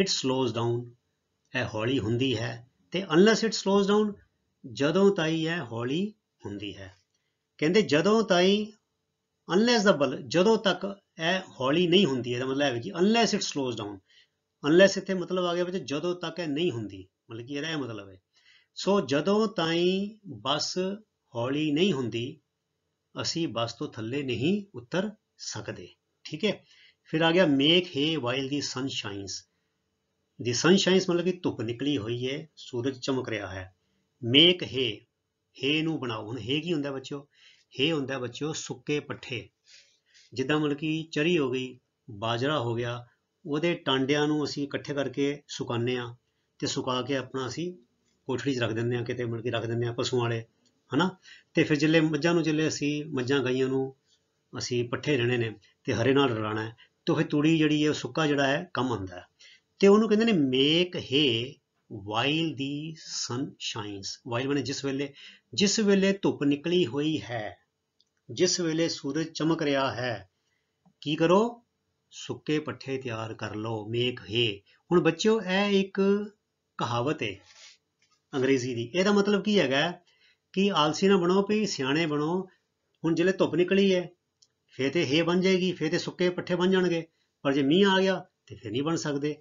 ਇਟ ਸਲੋਜ਼ ਡਾਊਨ ਇਹ ਹੌਲੀ ਹੁੰਦੀ ਹੈ ਤੇ ਅਨਲੈਸ ਇਟ ਸਲੋਜ਼ ਡਾਊਨ ਜਦੋਂ ਤਾਈ ਹੈ ਹੌਲੀ ਹੁੰਦੀ ਹੈ ਕਹਿੰਦੇ ਜਦੋਂ ਤਾਈ ਅਨਲੈਸ ਦਾ ਬਲ ਜਦੋਂ ਤੱਕ ਇਹ ਹੌਲੀ ਨਹੀਂ ਹੁੰਦੀ ਇਹਦਾ ਮਤਲਬ ਹੈ ਜੀ unless it slows down unless ਇੱਥੇ ਮਤਲਬ ਆ ਗਿਆ ਵਿੱਚ ਜਦੋਂ ਤੱਕ ਇਹ ਨਹੀਂ ਹੁੰਦੀ ਮਤਲਬ ਕੀ ਇਹਦਾ ਇਹ ਮਤਲਬ ਹੈ ਸੋ ਜਦੋਂ ਤਾਈ ਬਸ ਹੌਲੀ ਨਹੀਂ ਹੁੰਦੀ ਅਸੀਂ ਬਸ ਤੋਂ ਥੱਲੇ ਨਹੀਂ ਉਤਰ ਸਕਦੇ ਠੀਕ ਹੈ ਫਿਰ ਆ ਗਿਆ make hay while the sun ਸ਼ਾਈਨਸ ਦੀ ਸਨਸ਼ਾਈਨਸ ਮਤਲਬ ਕਿ ਧੁੱਪ ਨਿਕਲੀ ਹੋਈ ਹੈ ਸੂਰਜ ਚਮਕ ਰਿਹਾ ਹੈ ਮੇਕ ਹੈ ਹੈ ਨੂੰ ਬਣਾਓ ਹੁਣ ਹੈ ਕੀ ਹੁੰਦਾ ਬੱਚਿਓ ਹੈ ਹੁੰਦਾ ਬੱਚਿਓ ਸੁੱਕੇ ਪੱਠੇ ਜਿੱਦਾਂ ਮਤਲਬ ਕਿ ਚਰੀ ਹੋ ਗਈ ਬਾਜਰਾ ਹੋ ਗਿਆ ਉਹਦੇ ਟਾਂਡਿਆਂ ਨੂੰ ਅਸੀਂ ਇਕੱਠੇ ਕਰਕੇ ਸੁਕਾਉਂਦੇ ਆ ਤੇ ਸੁਕਾ ਕੇ ਆਪਣਾ ਅਸੀਂ ਕੋਠੜੀ 'ਚ ਰੱਖ ਦਿੰਦੇ ਆ ਕਿਤੇ ਮਤਲਬ ਕਿ ਰੱਖ ਦਿੰਦੇ ਆ ਪਸ਼ੂ ਵਾਲੇ ਹਨਾ ਤੇ ਫਿਰ ਜਿੱਲੇ ਮੱਝਾਂ ਨੂੰ ਜਿੱਲੇ ਅਸੀਂ ਮੱਝਾਂ ਗਾਈਆਂ ਨੂੰ ਅਸੀਂ ਪੱਠੇ ਰਹਿਣੇ ਨੇ ਤੇ ਹਰੇ ਨਾਲ ਰਲਾਣਾ ਤੋ ਫਿਰ ਤੂੜੀ ਜਿਹੜੀ ਹੈ ਸੁੱਕਾ ਜਿਹੜਾ ਹੈ ਕੰਮ ਆਉਂਦਾ ਹੈ ਤੇ ਉਹਨੂੰ ਕਹਿੰਦੇ ਨੇ make hay while the sun shines while ਬਣੇ ਜਿਸ ਵੇਲੇ ਜਿਸ ਵੇਲੇ ਧੁੱਪ ਨਿਕਲੀ ਹੋਈ ਹੈ ਜਿਸ ਵੇਲੇ ਸੂਰਜ ਚਮਕ ਰਿਹਾ ਹੈ ਕੀ ਕਰੋ ਸੁੱਕੇ ਪੱਠੇ ਤਿਆਰ ਕਰ ਲਓ ਮੇਕ ਹੇ ਹੁਣ ਬੱਚਿਓ ਇਹ ਇੱਕ ਕਹਾਵਤ ਹੈ ਅੰਗਰੇਜ਼ੀ ਦੀ ਇਹਦਾ ਮਤਲਬ ਕੀ ਹੈਗਾ ਕਿ ਆਲਸੀ ਨਾ ਬਣੋ ਵੀ ਸਿਆਣੇ ਬਣੋ ਹੁਣ ਜਿਲੇ ਧੁੱਪ ਨਿਕਲੀ ਹੈ ਫੇਰ ਤੇ ਹੇ ਬਣ ਜਾਏਗੀ ਫੇਰ ਤੇ ਸੁੱਕੇ ਪੱਠੇ ਬਣ ਜਾਣਗੇ ਪਰ ਜੇ ਮੀਂਹ ਆ ਗਿਆ ਤੇ ਫੇਰ ਨਹੀਂ ਬਣ ਸਕਦੇ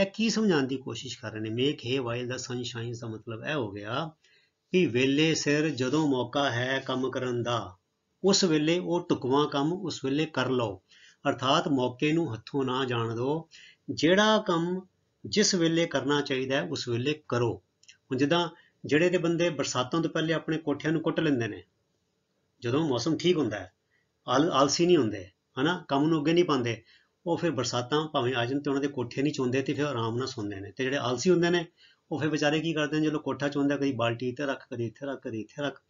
ਇਹ ਕੀ ਸਮਝਾਉਣ ਦੀ ਕੋਸ਼ਿਸ਼ ਕਰ ਰਹੇ ਨੇ ਮੇਕ ਹੈ ਵਾਈਲ ਦਾ ਸਨਸ਼ਾਈਨ ਦਾ ਮਤਲਬ ਇਹ ਹੋ ਗਿਆ ਕਿ ਵੇਲੇ ਸਿਰ ਜਦੋਂ ਮੌਕਾ ਹੈ ਕੰਮ ਕਰਨ ਦਾ ਉਸ ਵੇਲੇ ਉਹ ਟੁਕਵਾ ਕੰਮ ਉਸ ਵੇਲੇ ਕਰ ਲਓ ਅਰਥਾਤ ਮੌਕੇ ਨੂੰ ਹੱਥੋਂ ਨਾ ਜਾਣ ਦਿਓ ਜਿਹੜਾ ਕੰਮ ਜਿਸ ਵੇਲੇ ਕਰਨਾ ਚਾਹੀਦਾ ਹੈ ਉਸ ਵੇਲੇ ਕਰੋ ਹੁਣ ਜਿੱਦਾਂ ਜਿਹੜੇ ਦੇ ਬੰਦੇ ਬਰਸਾਤਾਂ ਤੋਂ ਪਹਿਲੇ ਆਪਣੇ ਕੋਠਿਆਂ ਨੂੰ ਕੁੱਟ ਲੈਂਦੇ ਨੇ ਜਦੋਂ ਮੌਸਮ ਠੀਕ ਹੁੰਦਾ ਹੈ ਆਲਸੀ ਨਹੀਂ ਹੁੰਦੇ ਹਨਾ ਕੰਮ ਨੂੰ ਅੱਗੇ ਨਹੀਂ ਪਾਉਂਦੇ ਉਹ ਫਿਰ ਬਰਸਾਤਾਂ ਭਾਵੇਂ ਆ ਜਾਣ ਤੇ ਉਹਨਾਂ ਦੇ ਕੋਠੇ ਨਹੀਂ ਚੁੰਦੇ ਤੇ ਫਿਰ ਆਰਾਮ ਨਾਲ ਸੌਂਦੇ ਨੇ ਤੇ ਜਿਹੜੇ ਆਲਸੀ ਹੁੰਦੇ ਨੇ ਉਹ ਫਿਰ ਵਿਚਾਰੇ ਕੀ ਕਰਦੇ ਨੇ ਜਦੋਂ ਕੋਠਾ ਚੁੰਦਾ ਕਈ ਬਾਲਟੀ ਤੇ ਰੱਖ ਕਰੀ ਇੱਥੇ ਰੱਖ ਕਰੀ ਇੱਥੇ ਰੱਖ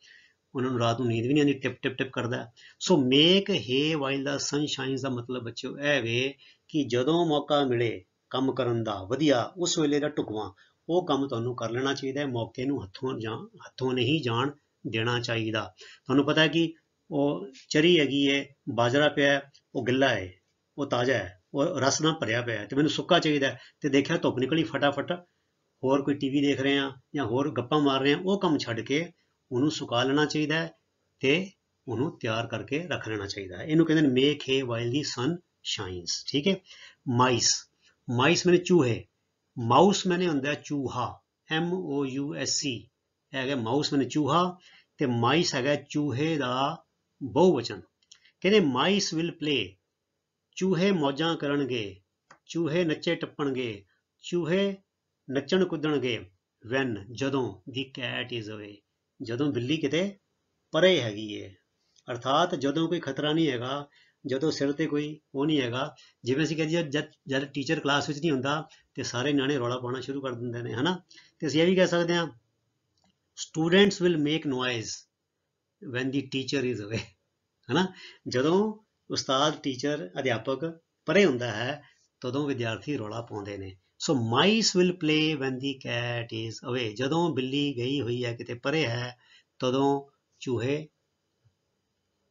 ਉਹਨਾਂ ਨੂੰ ਰਾਤ ਨੂੰ ਨੀਂਦ ਵੀ ਨਹੀਂ ਆਉਂਦੀ ਟਿਪ ਟਿਪ ਟਿਪ ਕਰਦਾ ਸੋ ਮੇਕ ਹੇ ਵਾਈਲ ਦਾ ਸਨ ਸ਼ਾਈਨਸ ਦਾ ਮਤਲਬ ਬੱਚਿਓ ਇਹ ਵੇ ਕਿ ਜਦੋਂ ਮੌਕਾ ਮਿਲੇ ਕੰਮ ਕਰਨ ਦਾ ਵਧੀਆ ਉਸ ਵੇਲੇ ਦਾ ਟੁਕਵਾ ਉਹ ਕੰਮ ਤੁਹਾਨੂੰ ਕਰ ਲੈਣਾ ਚਾਹੀਦਾ ਹੈ ਮੌਕੇ ਨੂੰ ਹੱਥੋਂ ਜਾਂ ਹੱਥੋਂ ਨਹੀਂ ਜਾਣ ਦੇਣਾ ਚਾਹੀਦਾ ਤੁਹਾਨੂੰ ਪਤਾ ਹੈ ਕਿ ਉਹ ਚਰੀ ਹੈਗੀ ਹੈ ਬਾਜਰਾ ਪਿਆ ਉਹ ਗਿੱਲਾ ਹੈ ਉਹ ਤਾਜ਼ਾ ਹੈ ਉਹ ਰਸ ਨਾਲ ਭਰਿਆ ਪਿਆ ਤੇ ਮੈਨੂੰ ਸੁੱਕਾ ਚਾਹੀਦਾ ਤੇ ਦੇਖਿਆ ਧੁੱਪ ਨਿਕਲੀ ਫਟਾਫਟ ਹੋਰ ਕੋਈ ਟੀਵੀ ਦੇਖ ਰਹੇ ਆ ਜਾਂ ਹੋਰ ਗੱਪਾਂ ਮਾਰ ਰਹੇ ਆ ਉਹ ਕੰਮ ਛੱਡ ਕੇ ਉਹਨੂੰ ਸੁਕਾ ਲੈਣਾ ਚਾਹੀਦਾ ਹੈ ਤੇ ਉਹਨੂੰ ਤਿਆਰ ਕਰਕੇ ਰੱਖ ਲੈਣਾ ਚਾਹੀਦਾ ਹੈ ਇਹਨੂੰ ਕਹਿੰਦੇ ਨੇ ਮੇਕ ਹੈ ਵਾਈਲ ਦੀ ਸਨ ਸ਼ਾਈਨਸ ਠੀਕ ਹੈ ਮਾਈਸ ਮਾਈਸ ਮੈਨੇ ਚੂਹੇ ਮਾਊਸ ਮੈਨੇ ਹੁੰਦਾ ਚੂਹਾ M O U S E ਹੈਗਾ ਮਾਊਸ ਮੈਨੇ ਚੂਹਾ ਤੇ ਮਾਈਸ ਹੈਗਾ ਚੂਹੇ ਦਾ ਬਹੁਵਚਨ ਕਹਿੰਦੇ ਮਾਈਸ ਵਿਲ ਪਲੇ ਚੂਹੇ ਮੌਜਾਂ ਕਰਨਗੇ ਚੂਹੇ ਨੱਚੇ ਟੱਪਣਗੇ ਚੂਹੇ ਨੱਚਣ ਕੁੱਦਣਗੇ ਵੈਨ ਜਦੋਂ ਦੀ ਕੈਟ ਇਜ਼ ਅਵੇ ਜਦੋਂ ਬਿੱਲੀ ਕਿਤੇ ਪਰੇ ਹੈਗੀ ਏ ਅਰਥਾਤ ਜਦੋਂ ਕੋਈ ਖਤਰਾ ਨਹੀਂ ਹੈਗਾ ਜਦੋਂ ਸਿਰ ਤੇ ਕੋਈ ਉਹ ਨਹੀਂ ਹੈਗਾ ਜਿਵੇਂ ਅਸੀਂ ਕਹਿੰਦੇ ਜਦ ਜਦ ਟੀਚਰ ਕਲਾਸ ਵਿੱਚ ਨਹੀਂ ਹੁੰਦਾ ਤੇ ਸਾਰੇ ਨਿਆਣੇ ਰੌਲਾ ਪਾਉਣਾ ਸ਼ੁਰੂ ਕਰ ਦਿੰਦੇ ਨੇ ਹਨਾ ਤੇ ਅਸੀਂ ਇਹ ਵੀ ਕਹਿ ਸਕਦੇ ਹਾਂ students will make noise when the teacher is away ਹਨਾ ਜਦੋਂ ਉਸਤਾਦ ਟੀਚਰ ਅਧਿਆਪਕ ਪਰੇ ਹੁੰਦਾ ਹੈ ਤਦੋਂ ਵਿਦਿਆਰਥੀ ਰੋਲਾ ਪਾਉਂਦੇ ਨੇ so mice will play when the cat is away ਜਦੋਂ ਬਿੱਲੀ ਗਈ ਹੋਈ ਹੈ ਕਿਤੇ ਪਰੇ ਹੈ ਤਦੋਂ ਚੂਹੇ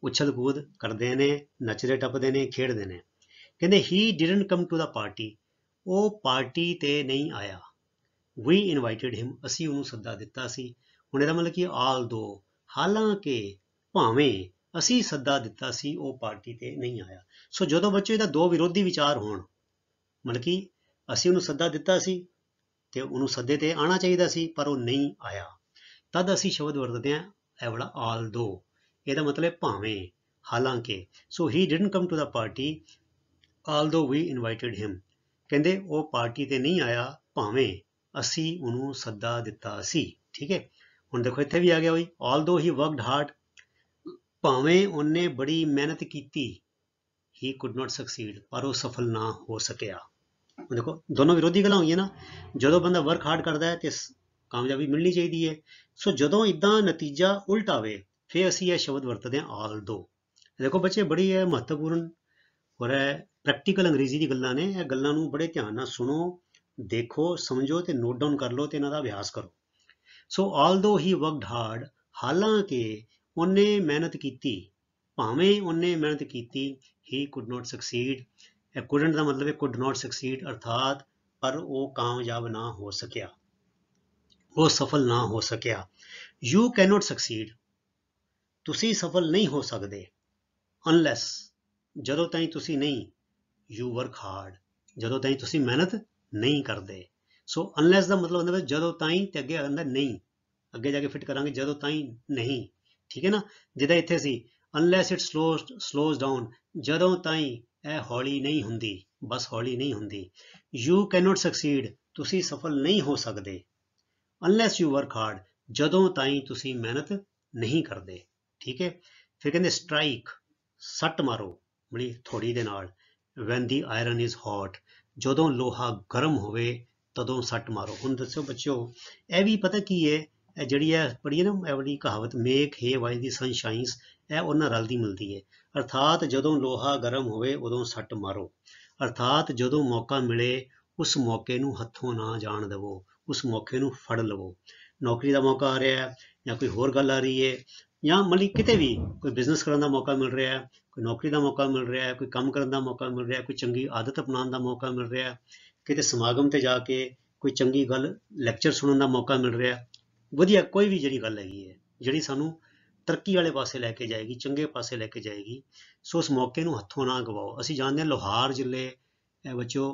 ਉਛਲ ਕੂਦ ਕਰਦੇ ਨੇ ਨੱਚਦੇ ਟੱਪਦੇ ਨੇ ਖੇਡਦੇ ਨੇ ਕਹਿੰਦੇ he didn't come to the party ਉਹ ਪਾਰਟੀ ਤੇ ਨਹੀਂ ਆਇਆ ਵੀ ਇਨਵਾਈਟਿਡ ਹਿਮ ਅਸੀਂ ਉਹਨੂੰ ਸੱਦਾ ਦਿੱਤਾ ਸੀ ਹੁਣ ਇਹਦਾ ਮਤਲਬ ਕਿ ਆਲ ਦੋ ਹਾਲਾਂਕਿ ਭਾਵੇਂ ਅਸੀਂ ਸੱਦਾ ਦਿੱਤਾ ਸੀ ਉਹ ਪਾਰਟੀ ਤੇ ਨਹੀਂ ਆਇਆ ਸੋ ਜਦੋਂ ਬੱਚੇ ਦਾ ਦੋ ਵਿਰੋਧੀ ਵਿਚਾਰ ਹੋਣ ਕਿ ਅਸੀਂ ਉਹਨੂੰ ਸੱਦਾ ਦਿੱਤਾ ਸੀ ਤੇ ਉਹਨੂੰ ਸੱਦੇ ਤੇ ਆਣਾ ਚਾਹੀਦਾ ਸੀ ਪਰ ਉਹ ਨਹੀਂ ਆਇਆ ਤਦ ਅਸੀਂ ਸ਼ਬਦ ਵਰਤਦੇ ਹਾਂ ਇਹ ਵਾਲਾ ਆਲਦੋ ਇਹਦਾ ਮਤਲਬ ਭਾਵੇਂ ਹਾਲਾਂਕਿ so he didn't come to the party although we invited him ਕਹਿੰਦੇ ਉਹ ਪਾਰਟੀ ਤੇ ਨਹੀਂ ਆਇਆ ਭਾਵੇਂ ਅਸੀਂ ਉਹਨੂੰ ਸੱਦਾ ਦਿੱਤਾ ਸੀ ਠੀਕ ਹੈ ਹੁਣ ਦੇਖੋ ਇੱਥੇ ਵੀ ਆ ਗਿਆ ਹੋਈ ਆਲਦੋ ਹੀ ਵਰਕਡ ਹਾਰਡ ਭਾਵੇਂ ਉਹਨੇ ਬੜੀ ਮਿਹਨਤ ਕੀਤੀ ਹੀ ਕੁਡ ਨਾਟ ਸਕਸੀਡ ਪਰ ਉਹ ਸਫਲ ਨਾ ਹੋ ਸਕਿਆ ਦੇਖੋ ਦੋਨੋਂ ਵਿਰੋਧੀ ਗੱਲਾਂ ਹੋਈਆਂ ਨਾ ਜਦੋਂ ਬੰਦਾ ਵਰਕ ਹਾਰਡ ਕਰਦਾ ਹੈ ਤੇ ਕਾਮਯਾਬੀ ਮਿਲਣੀ ਚਾਹੀਦੀ ਹੈ ਸੋ ਜਦੋਂ ਇਦਾਂ ਨਤੀਜਾ ਉਲਟ ਆਵੇ ਫੇ ਅਸੀਂ ਇਹ ਸ਼ਬਦ ਵਰਤਦੇ ਹਾਂ ਆਲ ਦੋ ਦੇਖੋ ਬੱਚੇ ਬੜੀ ਹੈ ਮਹੱਤਵਪੂਰਨ ਔਰ ਹੈ ਪ੍ਰੈਕਟੀਕਲ ਅੰਗਰੇਜ਼ੀ ਦੀ ਗੱਲਾਂ ਨੇ ਇਹ ਗੱਲਾਂ ਨੂੰ ਬੜੇ ਧਿਆਨ ਨਾਲ ਸੁਣੋ ਦੇਖੋ ਸਮਝੋ ਤੇ ਨੋਟ ਡਾਊਨ ਕਰ ਲਓ ਤੇ ਇਹਨਾਂ ਦਾ ਅਭਿਆਸ ਕਰੋ ਸੋ ਆਲਦੋ ਹੀ ਵਰਕਡ ਹਾਰਡ ਹਾਲਾਂਕਿ ਉਹਨੇ ਮਿਹਨਤ ਕੀਤੀ ਭਾਵੇਂ ਉਹਨੇ ਮਿਹਨਤ ਕੀਤੀ he could not succeed a couldn't ਦਾ ਮਤਲਬ ਹੈ ਕੁਡ ਨਾਟ ਸਕਸੀਡ ਅਰਥਾਤ ਪਰ ਉਹ ਕਾਮਯਾਬ ਨਾ ਹੋ ਸਕਿਆ ਉਹ ਸਫਲ ਨਾ ਹੋ ਸਕਿਆ ਯੂ ਕੈਨ ਨਾਟ ਸਕਸੀਡ ਤੁਸੀਂ ਸਫਲ ਨਹੀਂ ਹੋ ਸਕਦੇ ਅਨਲੈਸ ਜਦੋਂ ਤਾਈਂ ਤੁਸੀਂ ਨਹੀਂ ਯੂ ਵਰਕ ਹਾਰਡ ਜਦੋਂ ਤਾਈਂ ਤੁਸੀਂ ਮਿਹਨਤ ਨਹੀਂ ਕਰਦੇ ਸੋ ਅਨਲੈਸ ਦਾ ਮਤਲਬ ਹੁੰਦਾ ਹੈ ਜਦੋਂ ਤਾਈਂ ਤੇ ਅੱਗੇ ਆਉਂਦਾ ਨਹੀਂ ਅੱਗੇ ਜਾ ਕੇ ਫਿਟ ਕਰਾਂਗੇ ਜਦੋਂ ਤਾਈਂ ਨਹੀਂ ਠੀਕ ਹੈ ਨਾ ਜਿਹਦਾ ਇੱਥੇ ਸੀ unless it slows slows down ਜਦੋਂ ਤਾਈ ਇਹ ਹੌਲੀ ਨਹੀਂ ਹੁੰਦੀ ਬਸ ਹੌਲੀ ਨਹੀਂ ਹੁੰਦੀ ਯੂ ਕੈਨੋਟ ਸਕਸੀਡ ਤੁਸੀਂ ਸਫਲ ਨਹੀਂ ਹੋ ਸਕਦੇ ਅਨਲੈਸ ਯੂ ਵਰਕ ਹਾਰਡ ਜਦੋਂ ਤਾਈ ਤੁਸੀਂ ਮਿਹਨਤ ਨਹੀਂ ਕਰਦੇ ਠੀਕ ਹੈ ਫਿਰ ਕਹਿੰਦੇ ਸਟ੍ਰਾਈਕ ਸੱਟ ਮਾਰੋ ਮਣੀ ਥੋੜੀ ਦੇ ਨਾਲ when the iron is hot ਜਦੋਂ ਲੋਹਾ ਗਰਮ ਹੋਵੇ ਤਦੋਂ ਸੱਟ ਮਾਰੋ ਹੁਣ ਦੱਸੋ ਬੱਚਿਓ ਇਹ ਵੀ ਪਤਾ ਕੀ ਹੈ ਇਹ ਜਿਹੜੀ ਹੈ ਪੜੀਏ ਨਾ ਐਵਰੀ ਕਹਾਵਤ ਮੇਕ ਹੈ ਵਾਈ ਦੀ ਸਨਸ਼ਾਈਨਸ ਇਹ ਉਹਨਾਂ ਰਲਦੀ ਮਿਲਦੀ ਹੈ ਅਰਥਾਤ ਜਦੋਂ ਲੋਹਾ ਗਰਮ ਹੋਵੇ ਉਦੋਂ ਸੱਟ ਮਾਰੋ ਅਰਥਾਤ ਜਦੋਂ ਮੌਕਾ ਮਿਲੇ ਉਸ ਮੌਕੇ ਨੂੰ ਹੱਥੋਂ ਨਾ ਜਾਣ ਦਿਵੋ ਉਸ ਮੌਕੇ ਨੂੰ ਫੜ ਲਵੋ ਨੌਕਰੀ ਦਾ ਮੌਕਾ ਆ ਰਿਹਾ ਹੈ ਜਾਂ ਕੋਈ ਹੋਰ ਗੱਲ ਆ ਰਹੀ ਹੈ ਜਾਂ ਮਲੀ ਕਿਤੇ ਵੀ ਕੋਈ ਬਿਜ਼ਨਸ ਕਰਨ ਦਾ ਮੌਕਾ ਮਿਲ ਰਿਹਾ ਹੈ ਕੋਈ ਨੌਕਰੀ ਦਾ ਮੌਕਾ ਮਿਲ ਰਿਹਾ ਹੈ ਕੋਈ ਕੰਮ ਕਰਨ ਦਾ ਮੌਕਾ ਮਿਲ ਰਿਹਾ ਹੈ ਕੋਈ ਚੰਗੀ ਆਦਤ ਅਪਣਾਉਣ ਦਾ ਮੌਕਾ ਮਿਲ ਰਿਹਾ ਹੈ ਕਿਤੇ ਸਮਾਗਮ ਤੇ ਜਾ ਕੇ ਕੋਈ ਚੰਗੀ ਗੱਲ ਲੈਕਚਰ ਸੁਣਨ ਦਾ ਮੌਕਾ ਮਿਲ ਰਿਹਾ ਹੈ ਵਧੀਆ ਕੋਈ ਵੀ ਜਿਹੜੀ ਗੱਲ ਹੈਗੀ ਹੈ ਜਿਹੜੀ ਸਾਨੂੰ ਤਰੱਕੀ ਵਾਲੇ ਪਾਸੇ ਲੈ ਕੇ ਜਾਏਗੀ ਚੰਗੇ ਪਾਸੇ ਲੈ ਕੇ ਜਾਏਗੀ ਸੋ ਉਸ ਮੌਕੇ ਨੂੰ ਹੱਥੋਂ ਨਾ ਗਵਾਓ ਅਸੀਂ ਜਾਣਦੇ ਹਾਂ ਲੋਹਾਰ ਜਿੱਲੇ ਇਹ ਬੱਚੋ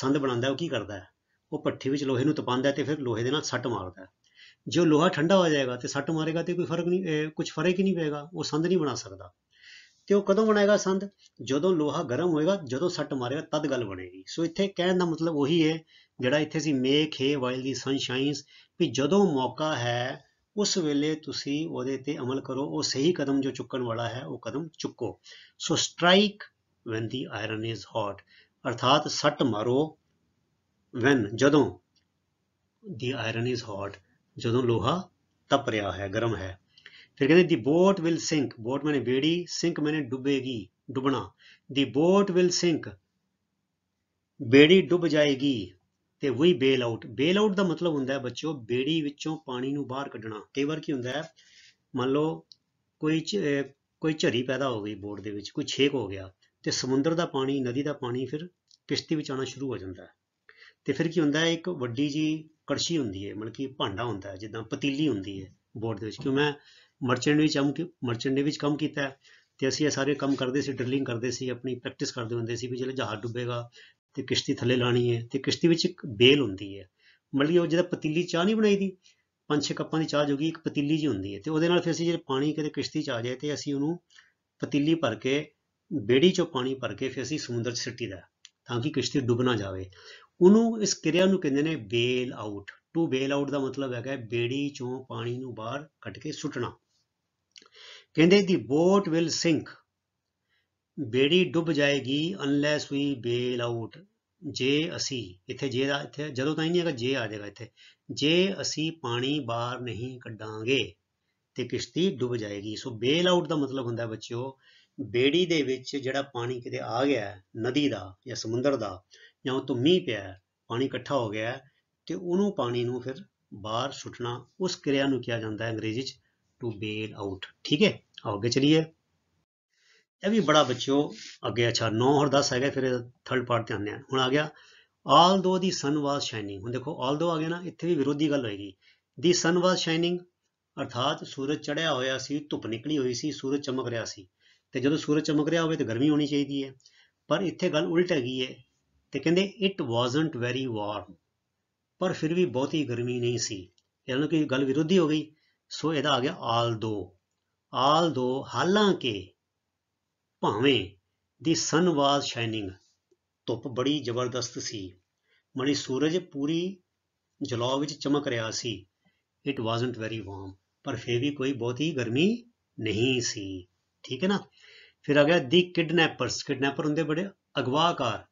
ਸੰਦ ਬਣਾਉਂਦਾ ਉਹ ਕੀ ਕਰਦਾ ਹੈ ਉਹ ਪੱਠੀ ਵਿੱਚ ਲੋਹੇ ਨੂੰ ਤਪਾਉਂਦਾ ਤੇ ਫਿਰ ਲੋਹੇ ਦੇ ਨਾਲ ਸੱਟ ਮਾਰਦਾ ਜੇ ਲੋਹਾ ਠੰਡਾ ਹੋ ਜਾਏਗਾ ਤੇ ਸੱਟ ਮਾਰੇਗਾ ਤੇ ਕੋਈ ਫਰਕ ਨਹੀਂ ਕੁਝ ਫਰਕ ਹੀ ਨਹੀਂ ਪਏਗਾ ਉਹ ਸੰਦ ਨਹੀਂ ਬਣਾ ਸਕਦਾ ਤੇ ਉਹ ਕਦੋਂ ਬਣਾਏਗਾ ਸੰਦ ਜਦੋਂ ਲੋਹਾ ਗਰਮ ਹੋਏਗਾ ਜਦੋਂ ਸੱਟ ਮਾਰੇਗਾ ਤਦ ਗੱਲ ਬਣੇਗੀ ਸੋ ਇੱਥੇ ਕਹਿਣ ਦਾ ਮਤਲਬ ਉਹੀ ਹੈ ਜਿਹੜਾ ਇੱਥੇ ਸੀ ਮੇਕ ਹੈ ਵਾਈਲ ਦੀ ਸਨਸ਼ਾਈਨਸ ਵੀ ਜਦੋਂ ਮੌਕਾ ਹੈ ਉਸ ਵੇਲੇ ਤੁਸੀਂ ਉਹਦੇ ਤੇ ਅਮਲ ਕਰੋ ਉਹ ਸਹੀ ਕਦਮ ਜੋ ਚੁੱਕਣ ਵਾਲਾ ਹੈ ਉਹ ਕਦਮ ਚੁੱਕੋ so strike when the iron is hot ਅਰਥਾਤ ਸੱਟ ਮਾਰੋ ਵੈਨ ਜਦੋਂ ਦੀ ਆਇਰਨ ਇਜ਼ ਹੌਟ ਜਦੋਂ ਲੋਹਾ ਤਪ ਰਿਹਾ ਹੈ ਗਰਮ ਹੈ ਫਿਰ ਕਹਿੰਦੇ the boat will sink boat ਮੈਨੇ ਬੇੜੀ ਸਿੰਕ ਮੈਨੇ ਡੁੱਬੇਗੀ ਡੁੱਬਣਾ ਦੀ ਬੋਟ ਵਿਲ ਸਿੰਕ ਬੇੜੀ ਡੁੱਬ ਜਾਏਗੀ ਤੇ ਵੀ ਬੇਲ ਆਊਟ ਬੇਲ ਆਊਟ ਦਾ ਮਤਲਬ ਹੁੰਦਾ ਹੈ ਬੱਚਿਓ ਬੇੜੀ ਵਿੱਚੋਂ ਪਾਣੀ ਨੂੰ ਬਾਹਰ ਕੱਢਣਾ ਕਈ ਵਾਰ ਕੀ ਹੁੰਦਾ ਹੈ ਮੰਨ ਲਓ ਕੋਈ ਕੋਈ ਝਰੀ ਪੈਦਾ ਹੋ ਗਈ ਬੋਰਡ ਦੇ ਵਿੱਚ ਕੋਈ ਛੇਕ ਹੋ ਗਿਆ ਤੇ ਸਮੁੰਦਰ ਦਾ ਪਾਣੀ ਨਦੀ ਦਾ ਪਾਣੀ ਫਿਰ ਕਿਸ਼ਤੀ ਵਿੱਚ ਆਣਾ ਸ਼ੁਰੂ ਹੋ ਜਾਂਦਾ ਤੇ ਫਿਰ ਕੀ ਹੁੰਦਾ ਹੈ ਇੱਕ ਵੱਡੀ ਜੀ ਕੜਛੀ ਹੁੰਦੀ ਹੈ ਮਤਲਬ ਕਿ ਭਾਂਡਾ ਹੁੰਦਾ ਹੈ ਜਿੱਦਾਂ ਪਤੀਲੀ ਹੁੰਦੀ ਹੈ ਬੋਰਡ ਦੇ ਵਿੱਚ ਕਿਉਂ ਮੈਂ ਮਰਚੈਂਟ ਵਿੱਚ ਕੰਮ ਮਰਚੈਂਟ ਵਿੱਚ ਕੰਮ ਕੀਤਾ ਤੇ ਅਸੀਂ ਇਹ ਸਾਰੇ ਕੰਮ ਕਰਦੇ ਸੀ ਡਰਲਿੰਗ ਕਰਦੇ ਸੀ ਆਪਣੀ ਪ੍ਰੈਕਟਿਸ ਕਰਦੇ ਹੁੰਦੇ ਸੀ ਵੀ ਜਦੋਂ ਜਹਾਜ਼ ਡੁੱਬੇਗਾ ਤੇ ਕਿਸ਼ਤੀ ਥੱਲੇ ਲਾਣੀ ਹੈ ਤੇ ਕਿਸ਼ਤੀ ਵਿੱਚ ਇੱਕ ਬੇਲ ਹੁੰਦੀ ਹੈ ਮਤਲਬ ਕਿ ਉਹ ਜਿਹੜਾ ਪਤੀਲੀ ਚਾਹ ਨਹੀਂ ਬਣਾਈ ਦੀ ਪੰਜ ਛੇ ਕੱਪਾਂ ਦੀ ਚਾਹ ਜੋਗੀ ਇੱਕ ਪਤੀਲੀ ਜੀ ਹੁੰਦੀ ਹੈ ਤੇ ਉਹਦੇ ਨਾਲ ਫਿਰ ਅਸੀਂ ਜੇ ਪਾਣੀ ਕਿਤੇ ਕਿਸ਼ਤੀ ਚ ਆ ਜਾਏ ਤੇ ਅਸੀਂ ਉਹਨੂੰ ਪਤੀਲੀ ਭਰ ਕੇ ਬੇੜੀ ਚੋਂ ਪਾਣੀ ਭਰ ਕੇ ਫਿਰ ਅਸੀਂ ਸਮੁੰਦਰ 'ਚ ਸਿੱਟੀਦਾ ਤਾਂ ਕਿ ਕਿਸ਼ਤੀ ਡੁੱਬ ਨਾ ਜਾਵੇ ਉਹਨੂੰ ਇਸ ਕਿਰਿਆ ਨੂੰ ਕਹਿੰਦੇ ਨੇ bail out to bail out ਦਾ ਮਤਲਬ ਹੈਗਾ ਬੇੜੀ ਚੋਂ ਪਾਣੀ ਨੂੰ ਬਾਹਰ ਕੱਢ ਕੇ ਸੁੱਟਣਾ ਕਹਿੰਦੇ ਦੀ ਬੋਟ ਵਿਲ ਸਿੰਕ ਬੇੜੀ ਡੁੱਬ ਜਾਏਗੀ ਅਨਲੈਸ ਵੀ ਬੇਲ ਆਊਟ ਜੇ ਅਸੀਂ ਇੱਥੇ ਜੇ ਦਾ ਇੱਥੇ ਜਦੋਂ ਤਾਂ ਹੀ ਨਹੀਂ ਹੈਗਾ ਜੇ ਆ ਜਾਏਗਾ ਇੱਥੇ ਜੇ ਅਸੀਂ ਪਾਣੀ ਬਾਹਰ ਨਹੀਂ ਕੱਢਾਂਗੇ ਤੇ ਕਿਸ਼ਤੀ ਡੁੱਬ ਜਾਏਗੀ ਸੋ ਬੇਲ ਆਊਟ ਦਾ ਮਤਲਬ ਹੁੰਦਾ ਬੱਚਿਓ ਬੇੜੀ ਦੇ ਵਿੱਚ ਜਿਹੜਾ ਪਾਣੀ ਕਿਤੇ ਆ ਗਿਆ ਨਦੀ ਦਾ ਜਾਂ ਸਮੁੰਦਰ ਦਾ ਜਾਂ ਉਹ ਤੋਂ ਮੀਂਹ ਪਿਆ ਪਾਣੀ ਇਕੱਠਾ ਹੋ ਗਿਆ ਤੇ ਉਹਨੂੰ ਪਾਣੀ ਨੂੰ ਫਿਰ ਬਾਹਰ ਸੁੱਟਣਾ ਉਸ ਕਿਰਿਆ ਨੂੰ ਕਿਹਾ ਜਾਂਦਾ ਹੈ ਅੰਗਰੇਜ਼ੀ 'ਚ ਟੂ ਬੇਲ ਆਊਟ ਠੀਕ ਹੈ ਅੱਗੇ ਚਲੀਏ ਇਹ ਵੀ ਬੜਾ ਬੱਚਿਓ ਅੱਗੇ ਅੱਛਾ 9 ਔਰ 10 ਹੈਗਾ ਫਿਰ ਥਰਡ ਪਾਰਟ ਤੇ ਆਉਂਦੇ ਆ ਹੁਣ ਆ ਗਿਆ ਆਲ ਦੋ ਦੀ ਸਨ ਵਾਸ ਸ਼ਾਈਨਿੰਗ ਹੁਣ ਦੇਖੋ ਆਲ ਦੋ ਆ ਗਿਆ ਨਾ ਇੱਥੇ ਵੀ ਵਿਰੋਧੀ ਗੱਲ ਹੋਏਗੀ ਦੀ ਸਨ ਵਾਸ ਸ਼ਾਈਨਿੰਗ ਅਰਥਾਤ ਸੂਰਜ ਚੜਿਆ ਹੋਇਆ ਸੀ ਧੁੱਪ ਨਿਕਲੀ ਹੋਈ ਸੀ ਸੂਰਜ ਚਮਕ ਰਿਹਾ ਸੀ ਤੇ ਜਦੋਂ ਸੂਰਜ ਚਮਕ ਰਿਹਾ ਹੋਵੇ ਤੇ ਗਰਮੀ ਹੋਣੀ ਚਾਹੀਦੀ ਹੈ ਪਰ ਇੱਥੇ ਗੱਲ ਉਲਟ ਹੈਗੀ ਹੈ ਤੇ ਕਹਿੰਦੇ ਇਟ ਵਾਜ਼ਨਟ ਵੈਰੀ ਵਾਰਮ ਪਰ ਫਿਰ ਵੀ ਬਹੁਤੀ ਗਰਮੀ ਨਹੀਂ ਸੀ ਯਾਨੀ ਕਿ ਗੱਲ ਵਿਰੋਧੀ ਹੋ ਗਈ ਸੋ ਇਹਦਾ ਆ ਗਿਆ ਆਲ ਦੋ ਆਲ ਦੋ ਹਾਲਾਂਕਿ ਭਾਵੇਂ ਦੀ ਸਨ ਵਾਸ ਸ਼ਾਈਨਿੰਗ ਧੁੱਪ ਬੜੀ ਜ਼ਬਰਦਸਤ ਸੀ ਮਣੀ ਸੂਰਜ ਪੂਰੀ ਜਲੌ ਵਿੱਚ ਚਮਕ ਰਿਹਾ ਸੀ ਇਟ ਵਾਜ਼ਨਟ ਵੈਰੀ ਵਾਰਮ ਪਰ ਫੇਰ ਵੀ ਕੋਈ ਬਹੁਤੀ ਗਰਮੀ ਨਹੀਂ ਸੀ ਠੀਕ ਹੈ ਨਾ ਫਿਰ ਆ ਗਿਆ ਦੀ ਕਿਡਨੈਪਰਸ ਕਿਡਨੈਪਰ ਹੁੰਦੇ ਬੜੇ ਅਗਵਾਕਾਰ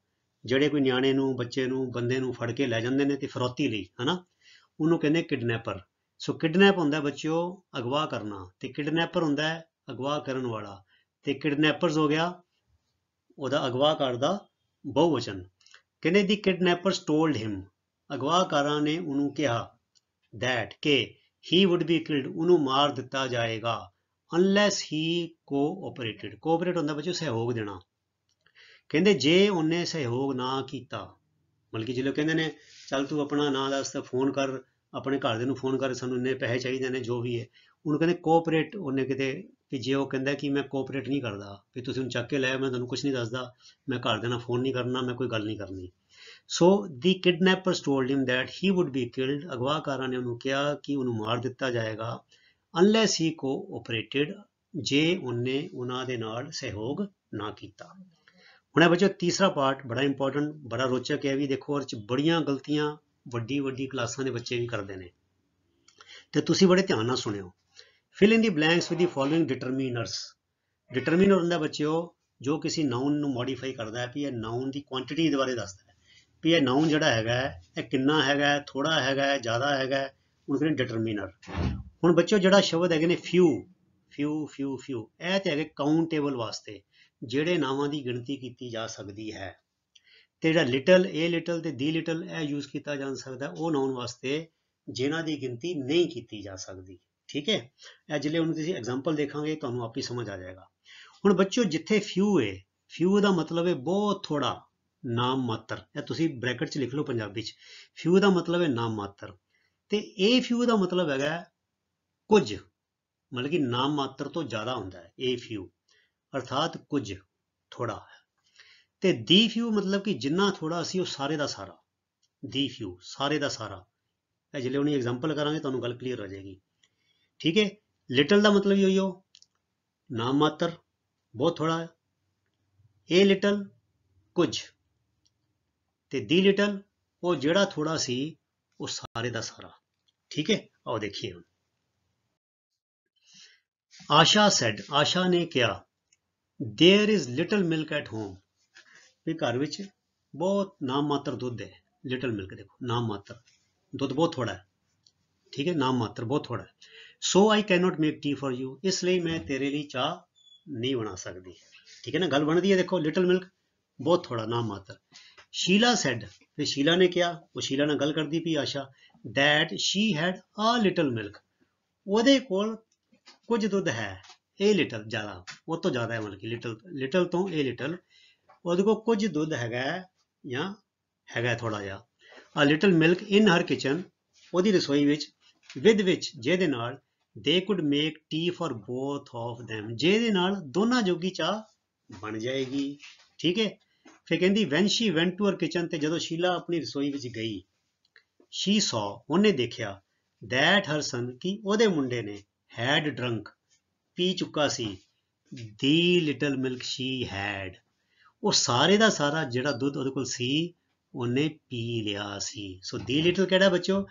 ਜਿਹੜੇ ਕੋਈ ਨਿਆਣੇ ਨੂੰ ਬੱਚੇ ਨੂੰ ਬੰਦੇ ਨੂੰ ਫੜ ਕੇ ਲੈ ਜਾਂਦੇ ਨੇ ਤੇ ਫਰੋਤੀ ਲਈ ਹਨਾ ਉਹਨੂੰ ਕਹਿੰਦੇ ਕਿਡਨੈਪਰ ਸੋ ਕਿਡਨੈਪ ਹੁੰਦਾ ਬੱਚਿਓ ਅਗਵਾ ਕਰਨਾ ਤੇ ਕਿਡਨੈਪਰ ਹੁੰਦਾ ਅਗਵਾ ਕਰਨ ਵਾਲਾ ਤੇ ਕਿਡਨੈਪਰਸ ਹੋ ਗਿਆ ਉਹਦਾ ਅਗਵਾ ਕਰਦਾ ਬਹੁਵਚਨ ਕਹਿੰਦੇ ਦੀ ਕਿਡਨੈਪਰਸ ਟੋਲਡ ਹਿਮ ਅਗਵਾਕਾਰਾਂ ਨੇ ਉਹਨੂੰ ਕਿਹਾ ਥੈਟ ਕਿ ਹੀ ਊਡ ਬੀ ਕਿਲਡ ਉਹਨੂੰ ਮਾਰ ਦਿੱਤਾ ਜਾਏਗਾ ਅਨਲੈਸ ਹੀ ਕੋਆਪਰੇਟਡ ਕੋਆਪਰੇਟ ਹੁੰਦਾ ਬੱਚੋ ਸਹਿਯੋਗ ਦੇਣਾ ਕਹਿੰਦੇ ਜੇ ਉਹਨੇ ਸਹਿਯੋਗ ਨਾ ਕੀਤਾ ਕਿ ਜਿਹੜੇ ਕਹਿੰਦੇ ਨੇ ਚੱਲ ਤੂੰ ਆਪਣਾ ਨਾਂ ਦੱਸ ਤੇ ਫੋਨ ਕਰ ਆਪਣੇ ਘਰ ਦੇ ਨੂੰ ਫੋਨ ਕਰ ਸਾਨੂੰ ਇੰਨੇ ਪੈਸੇ ਚਾਹੀਦੇ ਨੇ ਜੋ ਵੀ ਹੈ ਉਹਨੂੰ ਕਹਿੰਦੇ ਕੋਆਪਰੇਟ ਉਹਨੇ ਕਿਤੇ ਕਿ ਜੇ ਉਹ ਕਹਿੰਦਾ ਕਿ ਮੈਂ ਕੋਆਪਰੇਟ ਨਹੀਂ ਕਰਦਾ ਵੀ ਤੁਸੀਂ ਉਹਨੂੰ ਚੱਕ ਕੇ ਲੈ ਮੈਂ ਤੁਹਾਨੂੰ ਕੁਝ ਨਹੀਂ ਦੱਸਦਾ ਮੈਂ ਘਰ ਦੇ ਨਾਲ ਫੋਨ ਨਹੀਂ ਕਰਨਾ ਮੈਂ ਕੋਈ ਗੱਲ ਨਹੀਂ ਕਰਨੀ so the kidnappers told him that he would be killed ਅਗਵਾਕਾਰਾਂ ਨੇ ਉਹਨੂੰ ਕਿਹਾ ਕਿ ਉਹਨੂੰ ਮਾਰ ਦਿੱਤਾ ਜਾਏਗਾ ਅਨਲੈਸ ਹੀ ਕੋਆਪਰੇਟਡ ਜੇ ਉਹਨੇ ਉਹਨਾਂ ਦੇ ਨਾਲ ਸਹਿਯੋਗ ਨਾ ਕੀਤਾ ਹੁਣ ਇਹ ਬੱਚੋ ਤੀਸਰਾ ਪਾਰਟ ਬੜਾ ਇੰਪੋਰਟੈਂਟ ਬੜਾ ਰੋਚਕ ਹੈ ਵੀ ਦੇਖੋ ਅਰਚ ਬੜੀਆਂ ਗਲਤੀਆਂ ਵੱਡੀ ਵੱਡੀ ਕਲਾਸਾਂ ਦੇ ਬੱਚੇ ਵੀ ਕਰਦੇ ਨੇ ਤੇ ਤੁਸੀਂ ਬੜੇ ਧਿਆਨ ਨਾਲ ਸੁਣਿਓ fill in the blanks with the following determiners determiner ਹੁੰਦਾ ਬੱਚਿਓ ਜੋ ਕਿਸੇ ਨਾਉਨ ਨੂੰ ਮੋਡੀਫਾਈ ਕਰਦਾ ਹੈ ਕਿ ਇਹ ਨਾਉਨ ਦੀ ਕੁਆਂਟੀਟੀ ਦੇ ਬਾਰੇ ਦੱਸਦਾ ਹੈ ਕਿ ਇਹ ਨਾਉਨ ਜਿਹੜਾ ਹੈਗਾ ਇਹ ਕਿੰਨਾ ਹੈਗਾ ਥੋੜਾ ਹੈਗਾ ਜ਼ਿਆਦਾ ਹੈਗਾ ਉਹਨੂੰ ਕਹਿੰਦੇ ਡਿਟਰਮੀਨਰ ਹੁਣ ਬੱਚਿਓ ਜਿਹੜਾ ਸ਼ਬਦ ਹੈਗੇ ਨੇ ਫਿਊ ਫਿਊ ਫਿਊ ਫਿਊ ਇਹ ਤੇ ਹੈਗੇ ਕਾਊਂਟੇਬਲ ਵਾਸਤੇ ਜਿਹੜੇ ਨਾਵਾਂ ਦੀ ਗਿਣਤੀ ਕੀਤੀ ਜਾ ਸਕਦੀ ਹੈ ਤੇ ਜਿਹੜਾ ਲਿਟਲ ਏ ਲਿਟਲ ਤੇ ਦੀ ਲਿਟਲ ਇਹ ਯੂਜ਼ ਕੀਤਾ ਜਾ ਸਕਦਾ ਉਹ ਨਾਉਨ ਵਾਸਤੇ ਜਿਨ੍ਹਾਂ ਦੀ ਗਿਣਤੀ ਨਹੀਂ ਕੀਤੀ ਜਾ ਸਕਦੀ ਠੀਕ ਹੈ ਇਹ ਜਿਹੜੇ ਉਹਨੂੰ ਤੁਸੀਂ ਐਗਜ਼ਾਮਪਲ ਦੇਖਾਂਗੇ ਤੁਹਾਨੂੰ ਆਪੇ ਸਮਝ ਆ ਜਾਏਗਾ ਹੁਣ ਬੱਚਿਓ ਜਿੱਥੇ ਫਿਊ ਹੈ ਫਿਊ ਦਾ ਮਤਲਬ ਹੈ ਬਹੁਤ ਥੋੜਾ ਨਾਮ ਮਾਤਰ ਇਹ ਤੁਸੀਂ ਬ੍ਰੈਕਟ 'ਚ ਲਿਖ ਲਓ ਪੰਜਾਬੀ 'ਚ ਫਿਊ ਦਾ ਮਤਲਬ ਹੈ ਨਾਮ ਮਾਤਰ ਤੇ ਇਹ ਫਿਊ ਦਾ ਮਤਲਬ ਹੈਗਾ ਕੁਝ ਮਤਲਬ ਕਿ ਨਾਮ ਮਾਤਰ ਤੋਂ ਜ਼ਿਆਦਾ ਹੁੰਦਾ ਹੈ ਇਹ ਫਿਊ ਅਰਥਾਤ ਕੁਝ ਥੋੜਾ ਤੇ ਦੀ ਫਿਊ ਮਤਲਬ ਕਿ ਜਿੰਨਾ ਥੋੜਾ ਸੀ ਉਹ ਸਾਰੇ ਦਾ ਸਾਰਾ ਦੀ ਫਿਊ ਸਾਰੇ ਦਾ ਸਾਰਾ ਇਹ ਜਿਹੜੇ ਉਹਨੀ ਐਗਜ਼ਾਮਪਲ ਕਰਾਂਗੇ ਤੁਹਾਨੂੰ ਗੱਲ ਕਲੀਅਰ ਹੋ ਜਾਏਗੀ ਠੀਕ ਹੈ ਲਿਟਲ ਦਾ ਮਤਲਬ ਹੀ ਹੋਇਓ ਨਾਮ ਮਾਤਰ ਬਹੁਤ ਥੋੜਾ ਹੈ ਇਹ ਲਿਟਲ ਕੁਝ ਤੇ ਦੀ ਲਿਟਲ ਉਹ ਜਿਹੜਾ ਥੋੜਾ ਸੀ ਉਹ ਸਾਰੇ ਦਾ ਸਾਰਾ ਠੀਕ ਹੈ ਆਓ ਦੇਖੀਏ ਹੁਣ ਆਸ਼ਾ ਸੈਡ ਆਸ਼ਾ ਨੇ ਕਿਹਾ there is little milk at home ਵੀ ਘਰ ਵਿੱਚ ਬਹੁਤ ਨਾਮ ਮਾਤਰ ਦੁੱਧ ਹੈ ਲਿਟਲ ਮਿਲਕ ਦੇਖੋ ਨਾਮ ਮਾਤਰ ਦੁੱਧ ਬਹੁਤ ਥੋੜਾ ਹੈ ਠੀਕ ਹੈ ਨਾਮ ਮਾਤਰ ਬਹੁਤ ਥੋੜਾ ਹੈ so I can not make tea for you ਇਸ ਲਈ ਮੈਂ ਤੇਰੇ ਲਈ ਚਾਹ ਨਹੀਂ ਬਣਾ ਸਕਦੀ ਠੀਕ ਹੈ ਨਾ ਗੱਲ ਬਣਦੀ ਹੈ ਦੇਖੋ ਲਿਟਲ ਮਿਲਕ ਬਹੁਤ ਥੋੜਾ ਨਾ ਮਾਤਰ ਸ਼ੀਲਾ ਸੈਡ ਤੇ ਸ਼ੀਲਾ ਨੇ ਕਿਹਾ ਉਹ ਸ਼ੀਲਾ ਨਾਲ ਗੱਲ ਕਰਦੀ ਪਈ ਆਸ਼ਾ that she had a little milk ਉਹਦੇ ਕੋਲ ਕੁਝ ਦੁੱਧ ਹੈ ਇਹ ਲਿਟਲ ਜ਼ਿਆਦਾ ਉਹ ਤੋਂ ਜ਼ਿਆਦਾ ਹੈ ਮਤਲਬ ਕਿ ਲਿਟਲ ਲਿਟਲ ਤੋਂ ਇਹ ਲਿਟਲ ਉਹਦੇ ਕੋਲ ਕੁਝ ਦੁੱਧ ਹੈਗਾ ਜਾਂ ਹੈਗਾ ਥੋੜਾ ਜਿਹਾ a little milk in her kitchen ਉਹਦੀ ਰਸੋਈ ਵਿੱਚ ਵਿਦ ਵਿੱਚ ਜਿਹਦੇ ਨਾਲ they could make tea for both of them ਜਿਹਦੇ ਨਾਲ ਦੋਨਾਂ ਜੋਗੀ ਚਾਹ ਬਣ ਜਾਏਗੀ ਠੀਕ ਹੈ ਫਿਰ ਕਹਿੰਦੀ when she went to her kitchen ਤੇ ਜਦੋਂ ਸ਼ੀਲਾ ਆਪਣੀ ਰਸੋਈ ਵਿੱਚ ਗਈ ਸ਼ੀ ਸੌ ਉਹਨੇ ਦੇਖਿਆ ਦੈਟ ਹਰ ਸਨ ਕੀ ਉਹਦੇ ਮੁੰਡੇ ਨੇ ਹੈਡ ਡਰੰਕ ਪੀ ਚੁੱਕਾ ਸੀ the little milk she had ਉਹ ਸਾਰੇ ਦਾ ਸਾਰਾ ਜਿਹੜਾ ਦੁੱਧ ਉਹਦੇ ਕੋਲ ਸੀ ਉਹਨੇ ਪੀ ਲਿਆ ਸੀ ਸੋ ਦੀ ਲਿਟਲ ਕਿਹੜਾ ਬੱਚੋ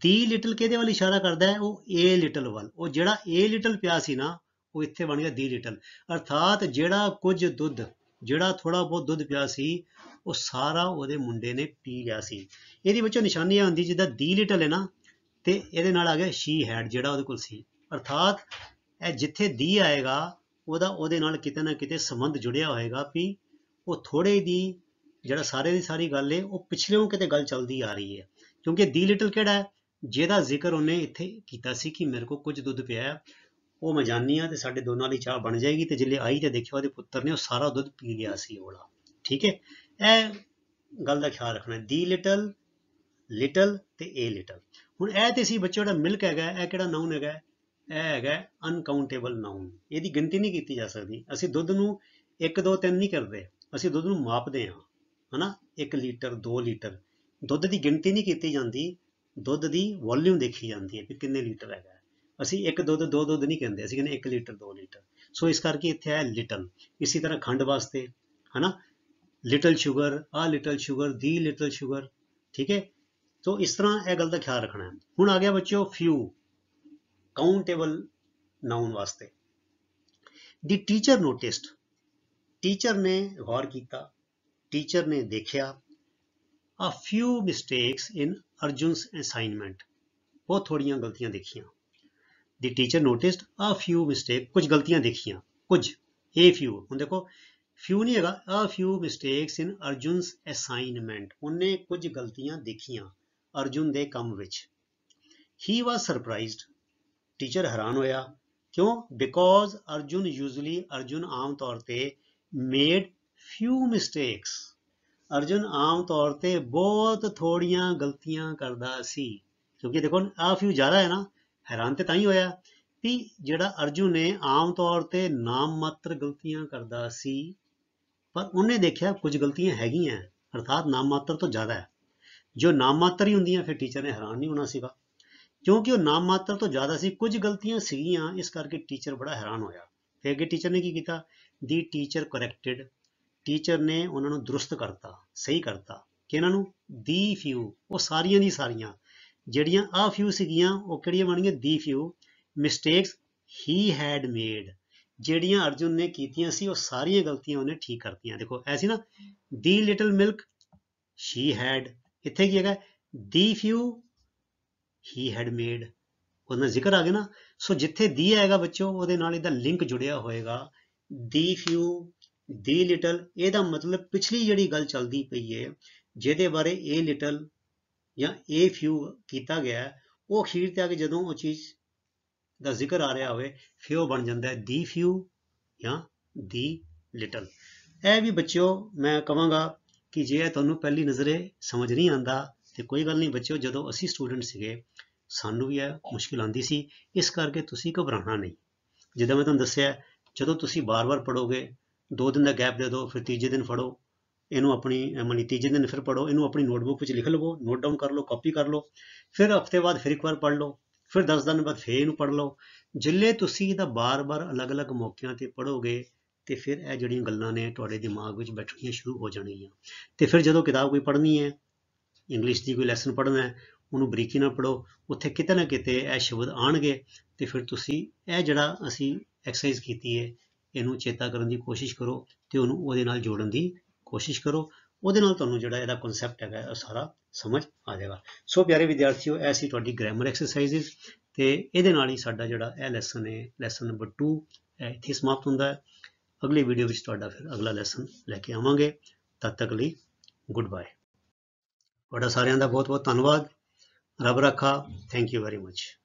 ਦੀ ਲਿਟਲ ਕਿਹਦੇ ਵੱਲ ਇਸ਼ਾਰਾ ਕਰਦਾ ਹੈ ਉਹ ਏ ਲਿਟਲ ਵੱਲ ਉਹ ਜਿਹੜਾ ਏ ਲਿਟਲ ਪਿਆ ਸੀ ਨਾ ਉਹ ਇੱਥੇ ਬਣ ਗਿਆ ਦੀ ਲਿਟਲ ਅਰਥਾਤ ਜਿਹੜਾ ਕੁਝ ਦੁੱਧ ਜਿਹੜਾ ਥੋੜਾ ਬਹੁਤ ਦੁੱਧ ਪਿਆ ਸੀ ਉਹ ਸਾਰਾ ਉਹਦੇ ਮੁੰਡੇ ਨੇ ਪੀ ਲਿਆ ਸੀ ਇਹਦੇ ਵਿੱਚੋਂ ਨਿਸ਼ਾਨੀ ਆਉਂਦੀ ਜਿੱਦਾਂ ਦੀ ਲਿਟਲ ਹੈ ਨਾ ਤੇ ਇਹਦੇ ਨਾਲ ਆ ਗਿਆ ਸ਼ੀ ਹੈਡ ਜਿਹੜਾ ਉਹਦੇ ਕੋਲ ਸੀ ਅਰਥਾਤ ਇਹ ਜਿੱਥੇ ਦੀ ਆਏਗਾ ਉਹਦਾ ਉਹਦੇ ਨਾਲ ਕਿਤੇ ਨਾ ਕਿਤੇ ਸੰਬੰਧ ਜੁੜਿਆ ਹੋਏਗਾ ਵੀ ਉਹ ਥੋੜੇ ਦੀ ਜਿਹੜਾ ਸਾਰੇ ਦੀ ਸਾਰੀ ਗੱਲ ਏ ਉਹ ਪਿਛਲੇੋਂ ਕਿਤੇ ਗੱਲ ਚੱਲਦੀ ਆ ਰਹੀ ਹੈ ਕਿਉਂਕਿ ਦੀ ਲਿਟਲ ਕਿਹੜਾ ਹੈ ਜਿਹਦਾ ਜ਼ਿਕਰ ਉਹਨੇ ਇੱਥੇ ਕੀਤਾ ਸੀ ਕਿ ਮੇਰੇ ਕੋ ਕੁਝ ਦੁੱਧ ਪਿਆ ਉਹ ਮੈਂ ਜਾਣੀ ਆ ਤੇ ਸਾਡੇ ਦੋਨਾਂ ਲਈ ਚਾਹ ਬਣ ਜਾਏਗੀ ਤੇ ਜਿੱਲੇ ਆਈ ਤੇ ਦੇਖਿਆ ਉਹਦੇ ਪੁੱਤਰ ਨੇ ਉਹ ਸਾਰਾ ਦੁੱਧ ਪੀ ਲਿਆ ਸੀ ਉਹਲਾ ਠੀਕ ਹੈ ਇਹ ਗੱਲ ਦਾ ਖਿਆਲ ਰੱਖਣਾ ਦੀ ਲਿਟਲ ਲਿਟਲ ਤੇ ਏ ਲਿਟਲ ਹੁਣ ਇਹ ਤੇ ਸੀ ਬੱਚੋ ਜਿਹੜਾ ਮਿਲਕ ਹੈਗਾ ਇਹ ਕਿਹੜਾ ਨਾਉਨ ਹੈਗਾ ਇਹ ਹੈਗਾ ਅਨਕਾਊਂਟੇਬਲ ਨਾਉਨ ਇਹਦੀ ਗਿਣਤੀ ਨਹੀਂ ਕੀਤੀ ਜਾ ਸਕਦੀ ਅਸੀਂ ਦੁੱਧ ਨੂੰ 1 2 3 ਨਹੀਂ ਕਰਦੇ ਅਸੀਂ ਦੁੱਧ ਨੂੰ ਮਾਪਦੇ ਹਾਂ ਹਨਾ 1 ਲੀਟਰ 2 ਲੀਟਰ ਦੁੱਧ ਦੀ ਗਿਣਤੀ ਨਹੀਂ ਕੀਤੀ ਜਾਂਦੀ ਦੁੱਧ ਦੀ ਵੋਲਿਊਮ ਦੇਖੀ ਜਾਂਦੀ ਹੈ ਕਿ ਕਿੰਨੇ ਲੀਟਰ ਹੈਗਾ ਅਸੀਂ ਇੱਕ ਦੁੱਧ ਦੋ ਦੁੱਧ ਨਹੀਂ ਕਹਿੰਦੇ ਅਸੀਂ ਕਹਿੰਦੇ 1 ਲੀਟਰ 2 ਲੀਟਰ ਸੋ ਇਸ ਕਰਕੇ ਇੱਥੇ ਹੈ ਲਿਟਲ ਇਸੇ ਤਰ੍ਹਾਂ ਖੰਡ ਵਾਸਤੇ ਹਨਾ ਲਿਟਲ 슈ਗਰ ਆ ਲਿਟਲ 슈ਗਰ ਦੀ ਲਿਟਲ 슈ਗਰ ਠੀਕ ਹੈ ਸੋ ਇਸ ਤਰ੍ਹਾਂ ਇਹ ਗੱਲ ਦਾ ਖਿਆਲ ਰੱਖਣਾ ਹੈ ਹੁਣ ਆ ਗਿਆ ਬੱਚਿਓ ਫਿਊ ਕਾਊਂਟੇਬਲ ਨਾਉਨ ਵਾਸਤੇ ਦੀ ਟੀਚਰ ਨੋਟਿਸਡ ਟੀਚਰ ਨੇ ਗੌਰ ਕੀਤਾ ਟੀਚਰ ਨੇ ਦੇਖਿਆ a few mistakes in Arjun assignment बहुत थोड़िया गलतियां देखिया the teacher notice a few mistake कुछ गलतियां देखिया कुछ ए फ्यू हम देखो फ्यू नहीं है a few mistakes in Arjun's assignment उन्हें कुछ गलतियां देखिया अर्जुन के come which he was surprise teacher हैरान होया क्यों बिकॉज अर्जुन यूजली अर्जुन आम तौर पर मेड फ्यू मिस्टेक्स ਅਰਜੁਨ ਆਮ ਤੌਰ ਤੇ ਬਹੁਤ ਥੋੜੀਆਂ ਗਲਤੀਆਂ ਕਰਦਾ ਸੀ ਕਿਉਂਕਿ ਦੇਖੋ ਆ ਫਿਊ ਜ਼ਿਆਦਾ ਹੈ ਨਾ ਹੈਰਾਨ ਤੇ ਤਾਂ ਹੀ ਹੋਇਆ ਵੀ ਜਿਹੜਾ ਅਰਜੁਨ ਨੇ ਆਮ ਤੌਰ ਤੇ ਮਾਤਰ ਗਲਤੀਆਂ ਕਰਦਾ ਸੀ ਪਰ ਉਹਨੇ ਦੇਖਿਆ ਕੁਝ ਗਲਤੀਆਂ ਹੈਗੀਆਂ ਅਰਥਾਤ ਮਾਤਰ ਤੋਂ ਜ਼ਿਆਦਾ ਹੈ ਜੋ ਮਾਤਰ ਹੀ ਹੁੰਦੀਆਂ ਫਿਰ ਟੀਚਰ ਨੇ ਹੈਰਾਨ ਨਹੀਂ ਹੋਣਾ ਸੀਗਾ ਕਿਉਂਕਿ ਉਹ ਮਾਤਰ ਤੋਂ ਜ਼ਿਆਦਾ ਸੀ ਕੁਝ ਗਲਤੀਆਂ ਸੀਗੀਆਂ ਇਸ ਕਰਕੇ ਟੀਚਰ ਬੜਾ ਹੈਰਾਨ ਹੋਇਆ ਫਿਰ ਅੱਗੇ ਟੀਚਰ ਨੇ ਕੀ ਕੀਤਾ ਦੀ ਟੀਚਰ ਕਰੈਕਟਡ ਟੀਚਰ ਨੇ ਉਹਨਾਂ ਨੂੰ ਦਰੁਸਤ ਕਰਤਾ ਸਹੀ ਕਰਤਾ ਕਿ ਇਹਨਾਂ ਨੂੰ ਦੀ ਫਿਊ ਉਹ ਸਾਰੀਆਂ ਦੀ ਸਾਰੀਆਂ ਜਿਹੜੀਆਂ ਆ ਫਿਊ ਸੀਗੀਆਂ ਉਹ ਕਿਹੜੀਆਂ ਬਣ ਗਈਆਂ the few mistakes he had made ਜਿਹੜੀਆਂ ਅਰਜੁਨ ਨੇ ਕੀਤੀਆਂ ਸੀ ਉਹ ਸਾਰੀਆਂ ਗਲਤੀਆਂ ਉਹਨੇ ਠੀਕ ਕਰਤੀਆਂ ਦੇਖੋ ਐਸੀ ਨਾ the little milk she had ਇੱਥੇ ਕੀ ਹੈਗਾ ਦੀ ਫਿਊ ਹੀ ਹੈਡ ਮੇਡ ਉਹਨਾਂ ਜ਼ਿਕਰ ਆ ਗਿਆ ਨਾ ਸੋ ਜਿੱਥੇ ਦੀ ਆਏਗਾ ਬੱਚੋ ਉਹਦੇ ਨਾਲ ਇਹਦਾ ਲਿੰਕ ਜੁੜਿਆ ਹੋਏਗਾ ਦੀ ਫਿਊ ਦੀ ਲਿਟਲ ਇਹਦਾ ਮਤਲਬ ਪਿਛਲੀ ਜਿਹੜੀ ਗੱਲ ਚੱਲਦੀ ਪਈ ਹੈ ਜਿਹਦੇ ਬਾਰੇ ਇਹ ਲਿਟਲ ਜਾਂ ਇਹ ਫਿਊ ਕੀਤਾ ਗਿਆ ਉਹ ਅਖੀਰ ਤੇ ਆ ਕੇ ਜਦੋਂ ਉਹ ਚੀਜ਼ ਦਾ ਜ਼ਿਕਰ ਆ ਰਿਹਾ ਹੋਵੇ ਫਿਊ ਬਣ ਜਾਂਦਾ ਹੈ ਦੀ ਫਿਊ ਜਾਂ ਦੀ ਲਿਟਲ ਇਹ ਵੀ ਬੱਚਿਓ ਮੈਂ ਕਹਾਂਗਾ ਕਿ ਜੇ ਇਹ ਤੁਹਾਨੂੰ ਪਹਿਲੀ ਨਜ਼ਰੇ ਸਮਝ ਨਹੀਂ ਆਂਦਾ ਤੇ ਕੋਈ ਗੱਲ ਨਹੀਂ ਬੱਚਿਓ ਜਦੋਂ ਅਸੀਂ ਸਟੂਡੈਂਟ ਸੀਗੇ ਸਾਨੂੰ ਵੀ ਇਹ ਮੁਸ਼ਕਿਲ ਆਂਦੀ ਸੀ ਇਸ ਕਰਕੇ ਤੁਸੀਂ ਘਬਰਾਣਾ ਨਹੀਂ ਜਿਦਾਂ ਮੈਂ ਤੁਹਾਨੂੰ ਦੱਸਿਆ ਜਦੋਂ ਤੁਸੀਂ ਬਾਰ-ਬਾਰ ਪੜੋਗੇ ਦੋ ਦਿਨ ਦਾ ਗੈਪ ਦੇ ਦਿਓ ਫਿਰ ਤੀਜੇ ਦਿਨ ਫੜੋ ਇਹਨੂੰ ਆਪਣੀ ਮਨੀ ਤੀਜੇ ਦਿਨ ਫਿਰ ਪੜੋ ਇਹਨੂੰ ਆਪਣੀ ਨੋਟਬੁੱਕ ਵਿੱਚ ਲਿਖ ਲਵੋ ਨੋਟ ਡਾਊਨ ਕਰ ਲਓ ਕਾਪੀ ਕਰ ਲਓ ਫਿਰ ਹਫਤੇ ਬਾਅਦ ਫਿਰ ਇੱਕ ਵਾਰ ਪੜ ਲਓ ਫਿਰ 10 ਦਿਨ ਬਾਅਦ ਫੇਰ ਇਹਨੂੰ ਪੜ ਲਓ ਜਿੱਲੇ ਤੁਸੀਂ ਇਹਦਾ ਬਾਰ-ਬਾਰ ਅਲੱਗ-ਅਲੱਗ ਮੌਕਿਆਂ ਤੇ ਪੜੋਗੇ ਤੇ ਫਿਰ ਇਹ ਜਿਹੜੀਆਂ ਗੱਲਾਂ ਨੇ ਤੁਹਾਡੇ ਦਿਮਾਗ ਵਿੱਚ ਬੈਠਣੀਆਂ ਸ਼ੁਰੂ ਹੋ ਜਾਣਗੀਆਂ ਤੇ ਫਿਰ ਜਦੋਂ ਕਿਤਾਬ ਕੋਈ ਪੜ੍ਹਨੀ ਹੈ ਇੰਗਲਿਸ਼ ਦੀ ਕੋਈ ਲੈਸਨ ਪੜ੍ਹਨਾ ਹੈ ਉਹਨੂੰ ਬਰੀਕੀ ਨਾਲ ਪੜੋ ਉੱਥੇ ਕਿਤੇ ਨਾ ਕਿਤੇ ਇਹ ਸ਼ਬਦ ਆਣਗੇ ਤੇ ਫਿਰ ਤੁਸੀਂ ਇਹ ਜਿਹੜਾ ਅਸੀਂ ਐਕਸਰਸਾਈਜ਼ ਕੀਤੀ ਹੈ ਇਹਨੂੰ ਚੇਤਾ ਕਰਨ ਦੀ ਕੋਸ਼ਿਸ਼ ਕਰੋ ਤੇ ਉਹਨੂੰ ਉਹਦੇ ਨਾਲ ਜੋੜਨ ਦੀ ਕੋਸ਼ਿਸ਼ ਕਰੋ ਉਹਦੇ ਨਾਲ ਤੁਹਾਨੂੰ ਜਿਹੜਾ ਇਹਦਾ ਕਨਸੈਪਟ ਹੈਗਾ ਉਹ ਸਾਰਾ ਸਮਝ ਆ ਜਾਏਗਾ ਸੋ ਪਿਆਰੇ ਵਿਦਿਆਰਥੀਓ ਐਸੀ ਤੁਹਾਡੀ ਗ੍ਰਾਮਰ ਐਕਸਰਸਾਈਜ਼ਸ ਤੇ ਇਹਦੇ ਨਾਲ ਹੀ ਸਾਡਾ ਜਿਹੜਾ ਇਹ ਲੈਸਨ ਹੈ ਲੈਸਨ ਨੰਬਰ 2 ਇੱਥੇ ਸਮਾਪਤ ਹੁੰਦਾ ਹੈ ਅਗਲੀ ਵੀਡੀਓ ਵਿੱਚ ਤੁਹਾਡਾ ਫਿਰ ਅਗਲਾ ਲੈਸਨ ਲੈ ਕੇ ਆਵਾਂਗੇ ਤਦ ਤੱਕ ਲਈ ਗੁੱਡ ਬਾਏ ਤੁਹਾਡਾ ਸਾਰਿਆਂ ਦਾ ਬਹੁਤ ਬਹੁਤ ਧੰਨਵਾਦ ਰੱਬ ਰੱਖਾ ਥੈਂਕ ਯੂ ਵੈਰੀ ਮਚ